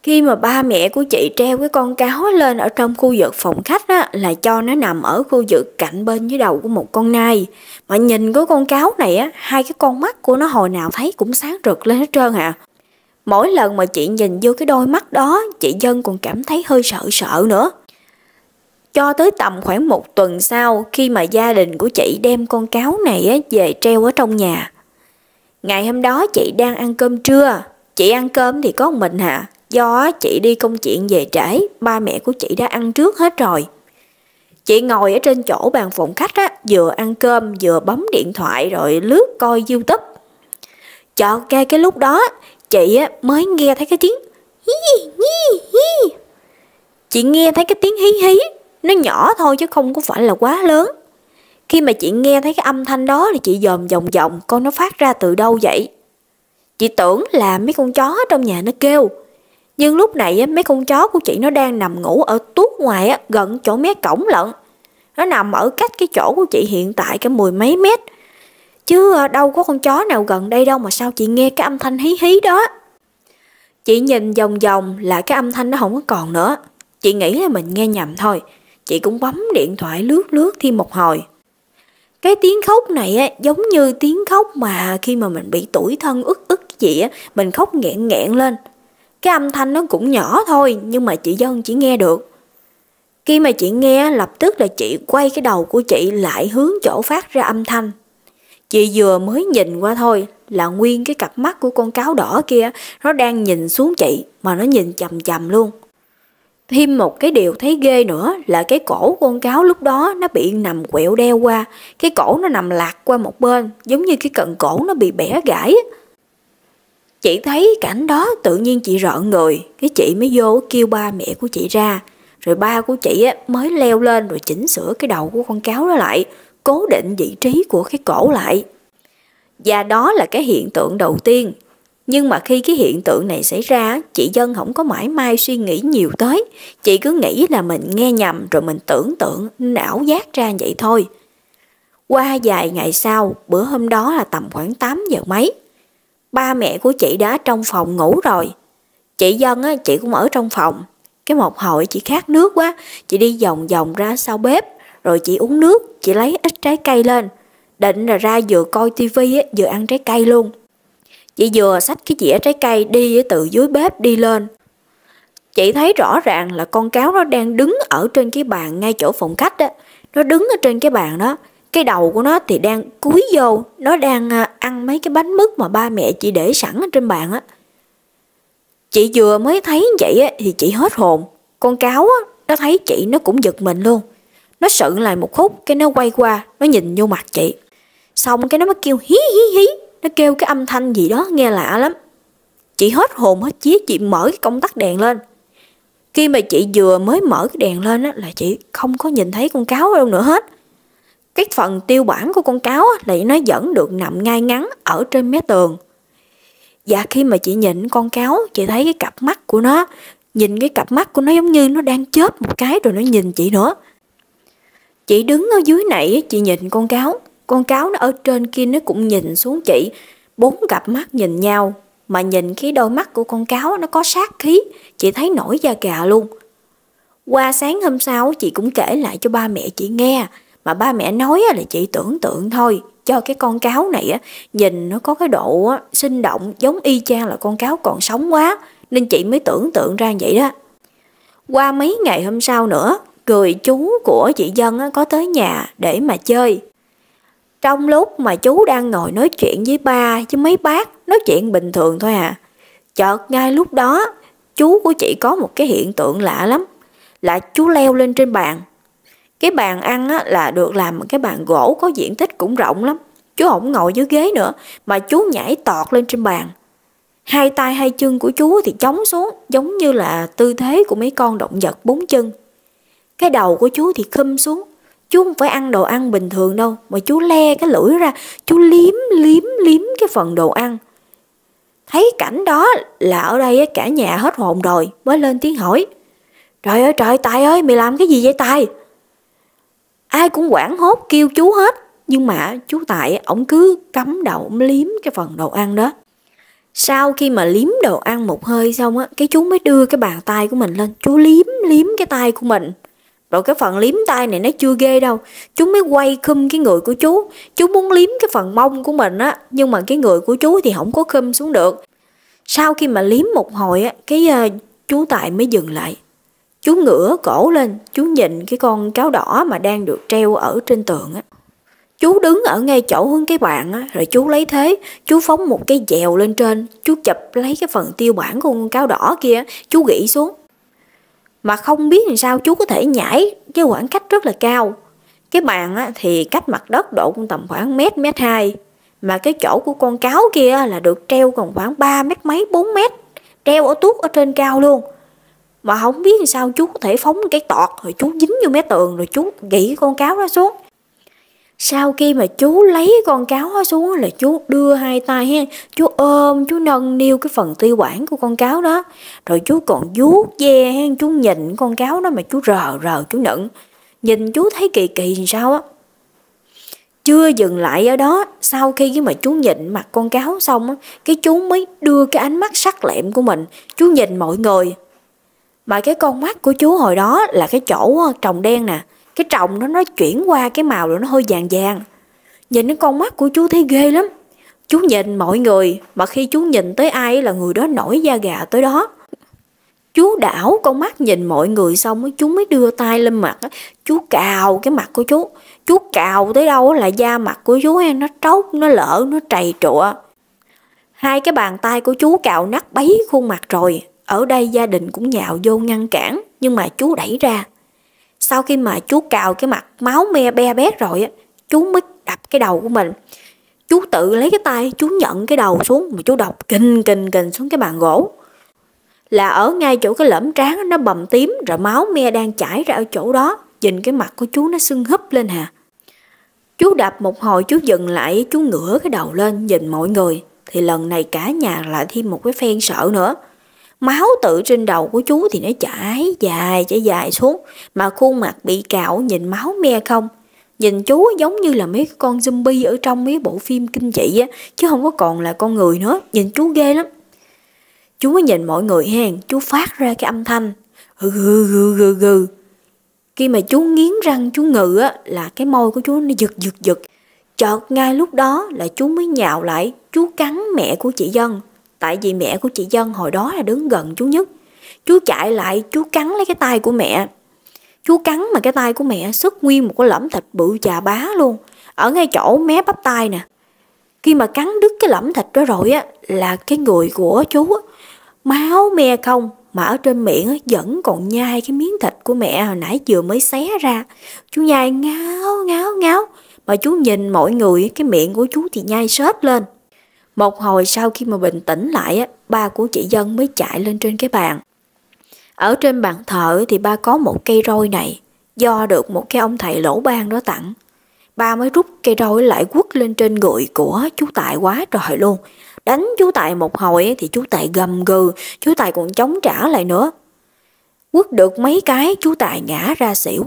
khi mà ba mẹ của chị treo cái con cáo lên ở trong khu vực phòng khách á, là cho nó nằm ở khu vực cạnh bên dưới đầu của một con nai. Mà nhìn cái con cáo này á, hai cái con mắt của nó hồi nào thấy cũng sáng rực lên hết trơn à. Mỗi lần mà chị nhìn vô cái đôi mắt đó, chị Dân còn cảm thấy hơi sợ sợ nữa. Cho tới tầm khoảng một tuần sau khi mà gia đình của chị đem con cáo này á, về treo ở trong nhà. Ngày hôm đó chị đang ăn cơm trưa, chị ăn cơm thì có một mình hả? À? Do chị đi công chuyện về trễ, ba mẹ của chị đã ăn trước hết rồi. Chị ngồi ở trên chỗ bàn phòng khách á, vừa ăn cơm vừa bấm điện thoại rồi lướt coi YouTube. Chợt ra cái lúc đó, chị mới nghe thấy cái tiếng hí hí hí. Chị nghe thấy cái tiếng hí hí, nó nhỏ thôi chứ không có phải là quá lớn. Khi mà chị nghe thấy cái âm thanh đó thì chị dòm vòng vòng con nó phát ra từ đâu vậy. Chị tưởng là mấy con chó trong nhà nó kêu, nhưng lúc này mấy con chó của chị nó đang nằm ngủ ở tuốt ngoài gần chỗ mé cổng lận. Nó nằm ở cách cái chỗ của chị hiện tại cả mười mấy mét. Chứ ờ, đâu có con chó nào gần đây đâu mà sao chị nghe cái âm thanh hí hí đó. Chị nhìn vòng vòng là cái âm thanh nó không có còn nữa. Chị nghĩ là mình nghe nhầm thôi. Chị cũng bấm điện thoại lướt lướt thêm một hồi. Cái tiếng khóc này á, giống như tiếng khóc mà khi mà mình bị tủi thân ức ức chị á, mình khóc nghẹn nghẹn lên. Cái âm thanh nó cũng nhỏ thôi nhưng mà chị Dân chỉ nghe được. Khi mà chị nghe lập tức là chị quay cái đầu của chị lại hướng chỗ phát ra âm thanh. Chị vừa mới nhìn qua thôi là nguyên cái cặp mắt của con cáo đỏ kia nó đang nhìn xuống chị mà nó nhìn chầm chầm luôn. Thêm một cái điều thấy ghê nữa là cái cổ con cáo lúc đó nó bị nằm quẹo đeo qua, cái cổ nó nằm lạc qua một bên giống như cái cận cổ nó bị bẻ gãy. Chị thấy cảnh đó tự nhiên chị rợn người, cái chị mới vô kêu ba mẹ của chị ra. Rồi ba của chị á, mới leo lên rồi chỉnh sửa cái đầu của con cáo đó lại, cố định vị trí của cái cổ lại. Và đó là cái hiện tượng đầu tiên. Nhưng mà khi cái hiện tượng này xảy ra, chị Dân không có mãi mai suy nghĩ nhiều tới. Chị cứ nghĩ là mình nghe nhầm rồi mình tưởng tượng, não giác ra vậy thôi. Qua vài ngày sau, bữa hôm đó là tầm khoảng 8 giờ mấy, ba mẹ của chị đã trong phòng ngủ rồi. Chị Dân á, chị cũng ở trong phòng. Cái một hồi chị khát nước quá, chị đi vòng vòng ra sau bếp, rồi chị uống nước, chị lấy ít trái cây lên. Định là ra vừa coi tivi á, vừa ăn trái cây luôn. Chị vừa xách cái dĩa trái cây đi từ dưới bếp đi lên. Chị thấy rõ ràng là con cáo nó đang đứng ở trên cái bàn ngay chỗ phòng khách đó. Nó đứng ở trên cái bàn đó, cái đầu của nó thì đang cúi vô, nó đang à, ăn mấy cái bánh mứt mà ba mẹ chị để sẵn ở trên bàn á. Chị vừa mới thấy vậy á, thì chị hết hồn. Con cáo á, nó thấy chị nó cũng giật mình luôn. Nó sợn lại một khúc, cái nó quay qua, nó nhìn vô mặt chị. Xong cái nó mới kêu hí hí hí, nó kêu cái âm thanh gì đó nghe lạ lắm. Chị hết hồn hết chía, chị mở cái công tắc đèn lên. Khi mà chị vừa mới mở cái đèn lên á, là chị không có nhìn thấy con cáo đâu nữa hết. Cái phần tiêu bản của con cáo là nó vẫn được nằm ngay ngắn ở trên mé tường. Và khi mà chị nhìn con cáo, chị thấy cái cặp mắt của nó, nhìn cái cặp mắt của nó giống như nó đang chớp một cái rồi nó nhìn chị nữa. Chị đứng ở dưới này, chị nhìn con cáo, con cáo nó ở trên kia nó cũng nhìn xuống chị, bốn cặp mắt nhìn nhau, mà nhìn cái đôi mắt của con cáo nó có sát khí, chị thấy nổi da gà luôn. Qua sáng hôm sau chị cũng kể lại cho ba mẹ chị nghe, mà ba mẹ nói là chị tưởng tượng thôi cho cái con cáo này á nhìn nó có cái độ á, sinh động giống y chang là con cáo còn sống quá nên chị mới tưởng tượng ra vậy đó qua mấy ngày hôm sau nữa người chú của chị dân á, có tới nhà để mà chơi trong lúc mà chú đang ngồi nói chuyện với ba với mấy bác nói chuyện bình thường thôi à chợt ngay lúc đó chú của chị có một cái hiện tượng lạ lắm là chú leo lên trên bàn cái bàn ăn á, là được làm cái bàn gỗ có diện tích cũng rộng lắm. Chú không ngồi dưới ghế nữa, mà chú nhảy tọt lên trên bàn. Hai tay hai chân của chú thì chống xuống, giống như là tư thế của mấy con động vật bốn chân. Cái đầu của chú thì khâm xuống, chú không phải ăn đồ ăn bình thường đâu, mà chú le cái lưỡi ra, chú liếm liếm liếm cái phần đồ ăn. Thấy cảnh đó là ở đây cả nhà hết hồn rồi, mới lên tiếng hỏi. Trời ơi trời, Tài ơi, mày làm cái gì vậy Tài? ai cũng quảng hốt kêu chú hết nhưng mà chú tại ổng cứ cắm đầu liếm cái phần đồ ăn đó sau khi mà liếm đồ ăn một hơi xong á cái chú mới đưa cái bàn tay của mình lên chú liếm liếm cái tay của mình rồi cái phần liếm tay này nó chưa ghê đâu chú mới quay khum cái người của chú chú muốn liếm cái phần mông của mình á nhưng mà cái người của chú thì không có khum xuống được sau khi mà liếm một hồi á cái uh, chú tài mới dừng lại Chú ngửa cổ lên, chú nhìn cái con cáo đỏ mà đang được treo ở trên tường á. Chú đứng ở ngay chỗ hướng cái bàn á, rồi chú lấy thế, chú phóng một cái dèo lên trên, chú chụp lấy cái phần tiêu bản của con cáo đỏ kia, chú gỉ xuống. Mà không biết làm sao chú có thể nhảy cái khoảng cách rất là cao. Cái bàn á, thì cách mặt đất độ cũng tầm khoảng mét, mét hai. Mà cái chỗ của con cáo kia là được treo còn khoảng 3 mét mấy, 4 mét, treo ở tuốt ở trên cao luôn mà không biết sao chú có thể phóng cái tọt rồi chú dính vô mé tường rồi chú gỉ con cáo đó xuống sau khi mà chú lấy con cáo đó xuống là chú đưa hai tay hen chú ôm chú nâng niu cái phần tiêu quản của con cáo đó rồi chú còn vuốt ve hen chú nhìn con cáo đó mà chú rờ rờ chú nựng nhìn chú thấy kỳ kỳ làm sao á chưa dừng lại ở đó sau khi mà chú nhìn mặt con cáo xong cái chú mới đưa cái ánh mắt sắc lẹm của mình chú nhìn mọi người mà cái con mắt của chú hồi đó là cái chỗ ờ, trồng đen nè. Cái trồng nó nó chuyển qua cái màu rồi nó hơi vàng vàng. Nhìn cái con mắt của chú thấy ghê lắm. Chú nhìn mọi người, mà khi chú nhìn tới ai là người đó nổi da gà tới đó. Chú đảo con mắt nhìn mọi người xong chú mới đưa tay lên mặt, chú cào cái mặt của chú. Chú cào tới đâu là da mặt của chú nó tróc, nó lỡ, nó trầy trụa. Hai cái bàn tay của chú cào nát bấy khuôn mặt rồi. Ở đây gia đình cũng nhạo vô ngăn cản, nhưng mà chú đẩy ra. Sau khi mà chú cào cái mặt máu me be bét rồi, chú mới đập cái đầu của mình. Chú tự lấy cái tay, chú nhận cái đầu xuống, mà chú đập kinh kinh kinh xuống cái bàn gỗ. Là ở ngay chỗ cái lõm tráng nó bầm tím, rồi máu me đang chảy ra ở chỗ đó. Nhìn cái mặt của chú nó sưng húp lên hà. Chú đạp một hồi chú dừng lại, chú ngửa cái đầu lên nhìn mọi người. Thì lần này cả nhà lại thêm một cái phen sợ nữa máu tự trên đầu của chú thì nó chảy dài chảy dài xuống mà khuôn mặt bị cạo nhìn máu me không nhìn chú giống như là mấy con zombie ở trong mấy bộ phim kinh dị á chứ không có còn là con người nữa nhìn chú ghê lắm chú nhìn mọi người hen chú phát ra cái âm thanh gừ gừ gừ gừ khi mà chú nghiến răng chú ngự á là cái môi của chú nó giật giật giật chợt ngay lúc đó là chú mới nhào lại chú cắn mẹ của chị dân Tại vì mẹ của chị Dân hồi đó là đứng gần chú Nhất. Chú chạy lại, chú cắn lấy cái tay của mẹ. Chú cắn mà cái tay của mẹ sức nguyên một cái lẫm thịt bự chà bá luôn. Ở ngay chỗ mé bắp tay nè. Khi mà cắn đứt cái lẫm thịt đó rồi á, là cái người của chú á, máu me không, mà ở trên miệng vẫn còn nhai cái miếng thịt của mẹ hồi nãy vừa mới xé ra. Chú nhai ngáo ngáo ngáo, mà chú nhìn mọi người cái miệng của chú thì nhai sết lên. Một hồi sau khi mà bình tĩnh lại, ba của chị Dân mới chạy lên trên cái bàn. Ở trên bàn thờ thì ba có một cây roi này, do được một cái ông thầy lỗ ban đó tặng. Ba mới rút cây roi lại quất lên trên người của chú Tài quá trời luôn. Đánh chú Tài một hồi thì chú Tài gầm gừ, chú Tài còn chống trả lại nữa. Quất được mấy cái chú Tài ngã ra xỉu.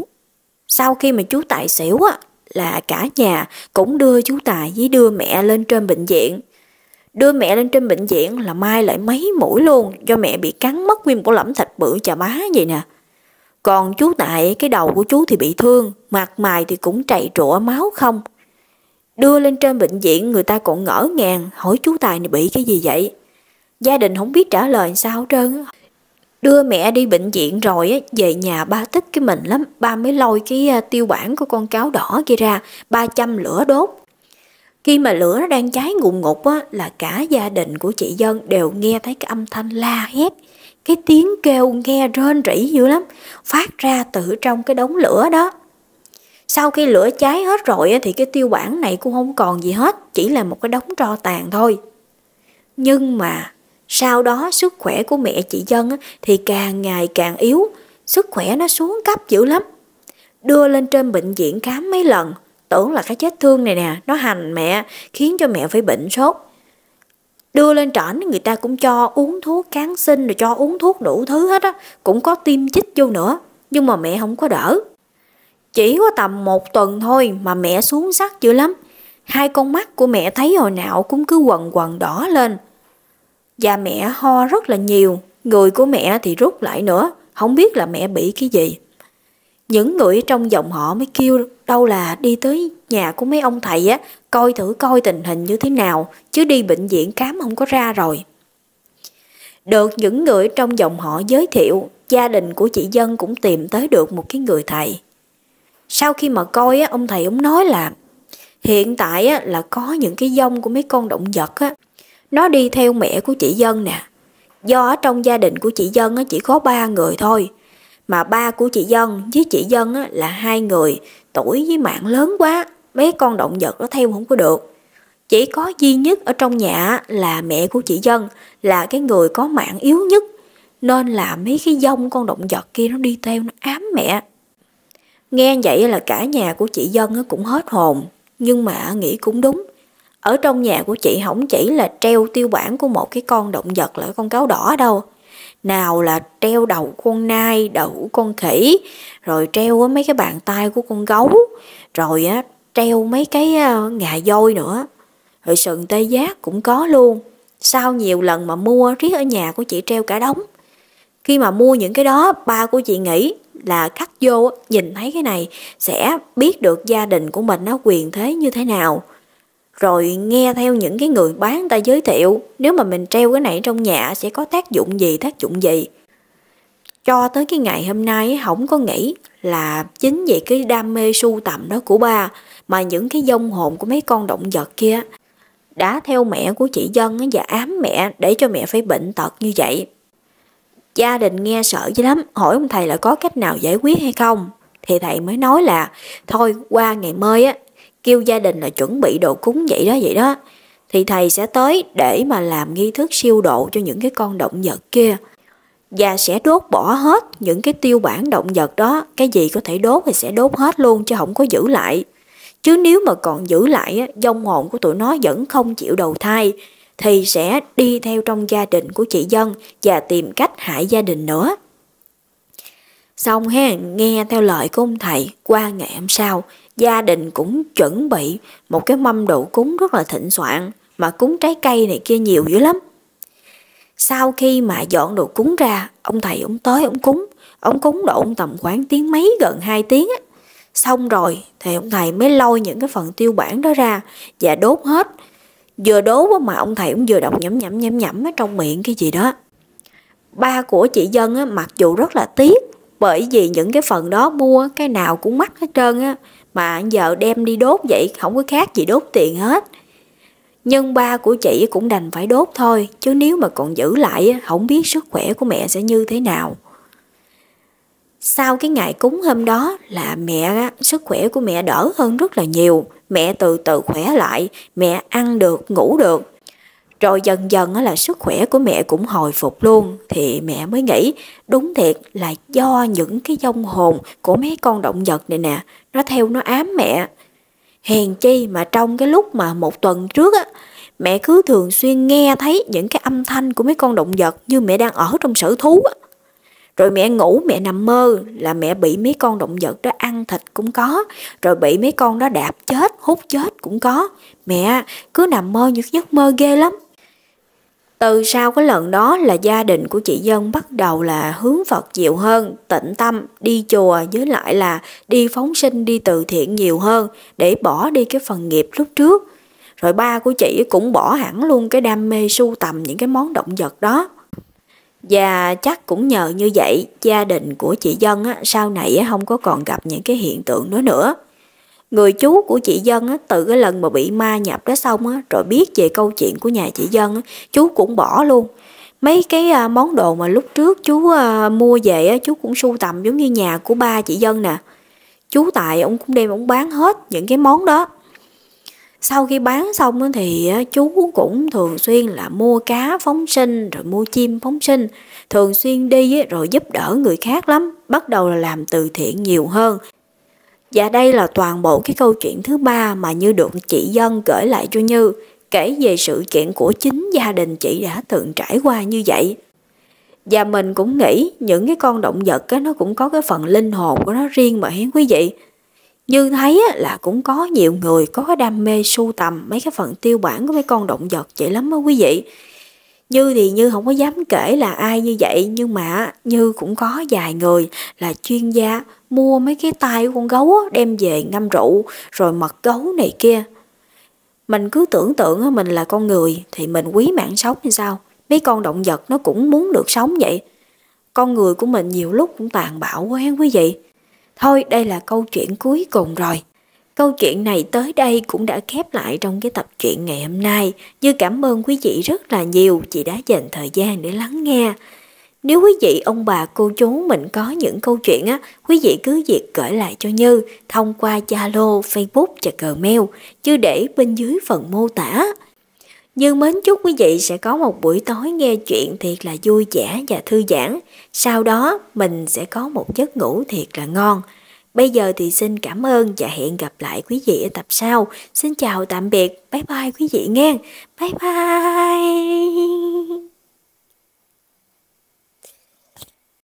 Sau khi mà chú Tài xỉu á, là cả nhà cũng đưa chú Tài với đưa mẹ lên trên bệnh viện Đưa mẹ lên trên bệnh viện là mai lại mấy mũi luôn do mẹ bị cắn mất nguyên một lẫm thịt bự chà má vậy nè. Còn chú Tại cái đầu của chú thì bị thương, mặt mày thì cũng chảy rủa máu không. Đưa lên trên bệnh viện người ta còn ngỡ ngàng hỏi chú Tài này bị cái gì vậy. Gia đình không biết trả lời sao trơn. Đưa mẹ đi bệnh viện rồi về nhà ba thích cái mình lắm. Ba mới lôi cái à, tiêu bản của con cáo đỏ kia ra, ba chăm lửa đốt. Khi mà lửa nó đang cháy ngùn ngục á, là cả gia đình của chị Dân đều nghe thấy cái âm thanh la hét. Cái tiếng kêu nghe rên rỉ dữ lắm, phát ra từ trong cái đống lửa đó. Sau khi lửa cháy hết rồi thì cái tiêu bản này cũng không còn gì hết, chỉ là một cái đống tro tàn thôi. Nhưng mà sau đó sức khỏe của mẹ chị Dân thì càng ngày càng yếu, sức khỏe nó xuống cấp dữ lắm. Đưa lên trên bệnh viện khám mấy lần, Tưởng là cái chết thương này nè, nó hành mẹ, khiến cho mẹ phải bệnh sốt. Đưa lên trển người ta cũng cho uống thuốc kháng sinh rồi cho uống thuốc đủ thứ hết á, cũng có tiêm chích vô nữa, nhưng mà mẹ không có đỡ. Chỉ có tầm một tuần thôi mà mẹ xuống sắc dữ lắm. Hai con mắt của mẹ thấy hồi nào cũng cứ quần quần đỏ lên. Và mẹ ho rất là nhiều, người của mẹ thì rút lại nữa, không biết là mẹ bị cái gì. Những người trong dòng họ mới kêu đâu là đi tới nhà của mấy ông thầy á, coi thử coi tình hình như thế nào, chứ đi bệnh viện khám không có ra rồi. Được những người trong dòng họ giới thiệu, gia đình của chị Dân cũng tìm tới được một cái người thầy. Sau khi mà coi á, ông thầy ông nói là hiện tại á, là có những cái dông của mấy con động vật á, nó đi theo mẹ của chị Dân nè. Do ở trong gia đình của chị Dân á, chỉ có ba người thôi, mà ba của chị Dân với chị Dân là hai người, tuổi với mạng lớn quá, mấy con động vật nó theo không có được. Chỉ có duy nhất ở trong nhà là mẹ của chị Dân, là cái người có mạng yếu nhất. Nên là mấy cái dông con động vật kia nó đi theo nó ám mẹ. Nghe vậy là cả nhà của chị Dân cũng hết hồn, nhưng mà nghĩ cũng đúng. Ở trong nhà của chị không chỉ là treo tiêu bản của một cái con động vật là con cáo đỏ đâu, nào là treo đầu con nai, đầu con khỉ, rồi treo mấy cái bàn tay của con gấu, rồi á treo mấy cái ờ, ngà voi nữa. Rồi sừng tê giác cũng có luôn. Sau nhiều lần mà mua riết ở nhà của chị treo cả đống. Khi mà mua những cái đó, ba của chị nghĩ là cắt vô nhìn thấy cái này sẽ biết được gia đình của mình nó quyền thế như thế nào rồi nghe theo những cái người bán ta giới thiệu nếu mà mình treo cái này trong nhà sẽ có tác dụng gì tác dụng gì cho tới cái ngày hôm nay không có nghĩ là chính vì cái đam mê sưu tầm đó của ba mà những cái dông hồn của mấy con động vật kia đã theo mẹ của chị Dân và ám mẹ để cho mẹ phải bệnh tật như vậy. Gia đình nghe sợ dữ lắm, hỏi ông thầy là có cách nào giải quyết hay không. Thì thầy mới nói là thôi qua ngày mai á, kêu gia đình là chuẩn bị đồ cúng vậy đó vậy đó, thì thầy sẽ tới để mà làm nghi thức siêu độ cho những cái con động vật kia. Và sẽ đốt bỏ hết những cái tiêu bản động vật đó, cái gì có thể đốt thì sẽ đốt hết luôn chứ không có giữ lại. Chứ nếu mà còn giữ lại, dông hồn của tụi nó vẫn không chịu đầu thai, thì sẽ đi theo trong gia đình của chị Dân và tìm cách hại gia đình nữa. Xong ha, nghe theo lời của ông thầy, qua ngày hôm sau, gia đình cũng chuẩn bị một cái mâm đủ cúng rất là thịnh soạn, mà cúng trái cây này kia nhiều dữ lắm. Sau khi mà dọn đồ cúng ra, ông thầy ông tới ông cúng, ông cúng độ ông tầm khoảng tiếng mấy gần 2 tiếng á. Xong rồi thì ông thầy mới lôi những cái phần tiêu bản đó ra và đốt hết. Vừa đốt mà ông thầy cũng vừa đọc nhẩm nhẩm nhẩm nhẩm ở trong miệng cái gì đó. Ba của chị Dân á, mặc dù rất là tiếc bởi vì những cái phần đó mua cái nào cũng mắc hết trơn á mà giờ đem đi đốt vậy không có khác gì đốt tiền hết. nhân ba của chị cũng đành phải đốt thôi, chứ nếu mà còn giữ lại không biết sức khỏe của mẹ sẽ như thế nào. Sau cái ngày cúng hôm đó là mẹ sức khỏe của mẹ đỡ hơn rất là nhiều, mẹ từ từ khỏe lại, mẹ ăn được, ngủ được. Rồi dần dần là sức khỏe của mẹ cũng hồi phục luôn Thì mẹ mới nghĩ đúng thiệt là do những cái dông hồn của mấy con động vật này nè nó theo nó ám mẹ. Hèn chi mà trong cái lúc mà một tuần trước á, mẹ cứ thường xuyên nghe thấy những cái âm thanh của mấy con động vật như mẹ đang ở trong sở thú á. Rồi mẹ ngủ mẹ nằm mơ là mẹ bị mấy con động vật đó ăn thịt cũng có, rồi bị mấy con đó đạp chết, hút chết cũng có. Mẹ cứ nằm mơ những giấc mơ ghê lắm. Từ sau cái lần đó là gia đình của chị Dân bắt đầu là hướng Phật nhiều hơn, tịnh tâm, đi chùa với lại là đi phóng sinh, đi từ thiện nhiều hơn để bỏ đi cái phần nghiệp lúc trước. Rồi ba của chị cũng bỏ hẳn luôn cái đam mê sưu tầm những cái món động vật đó. Và chắc cũng nhờ như vậy, gia đình của chị Dân á, sau này không có còn gặp những cái hiện tượng đó nữa. Người chú của chị Dân á, từ cái lần mà bị ma nhập đó xong á, rồi biết về câu chuyện của nhà chị Dân á, chú cũng bỏ luôn. Mấy cái à, món đồ mà lúc trước chú à, mua về á, chú cũng sưu tầm giống như nhà của ba chị Dân nè. Chú Tài ông cũng đem ông bán hết những cái món đó. Sau khi bán xong á, thì chú cũng thường xuyên là mua cá phóng sinh rồi mua chim phóng sinh. Thường xuyên đi rồi giúp đỡ người khác lắm. Bắt đầu là làm từ thiện nhiều hơn. Và dạ, đây là toàn bộ cái câu chuyện thứ ba mà Như được chị Dân gửi lại cho Như, kể về sự kiện của chính gia đình chị đã từng trải qua như vậy. Và mình cũng nghĩ những cái con động vật ấy, nó cũng có cái phần linh hồn của nó riêng mà hiến quý vị. Như thấy là cũng có nhiều người có cái đam mê sưu tầm mấy cái phần tiêu bản của mấy con động vật vậy lắm đó quý vị. Như thì Như không có dám kể là ai như vậy nhưng mà Như cũng có vài người là chuyên gia mua mấy cái tai con gấu đem về ngâm rượu rồi mật gấu này kia. Mình cứ tưởng tượng mình là con người thì mình quý mạng sống như sao. Mấy con động vật nó cũng muốn được sống vậy. Con người của mình nhiều lúc cũng tàn bạo quá quý vị. Thôi đây là câu chuyện cuối cùng rồi. Câu chuyện này tới đây cũng đã khép lại trong cái tập truyện ngày hôm nay. Như cảm ơn quý vị rất là nhiều chị đã dành thời gian để lắng nghe. Nếu quý vị ông bà cô chú mình có những câu chuyện á, quý vị cứ việc gửi lại cho Như thông qua Zalo, Facebook và Gmail, chứ để bên dưới phần mô tả. Như mến chúc quý vị sẽ có một buổi tối nghe chuyện thiệt là vui vẻ và thư giãn. Sau đó mình sẽ có một giấc ngủ thiệt là ngon. Bây giờ thì xin cảm ơn và hẹn gặp lại quý vị ở tập sau. Xin chào tạm biệt. Bye bye quý vị nghe. Bye bye.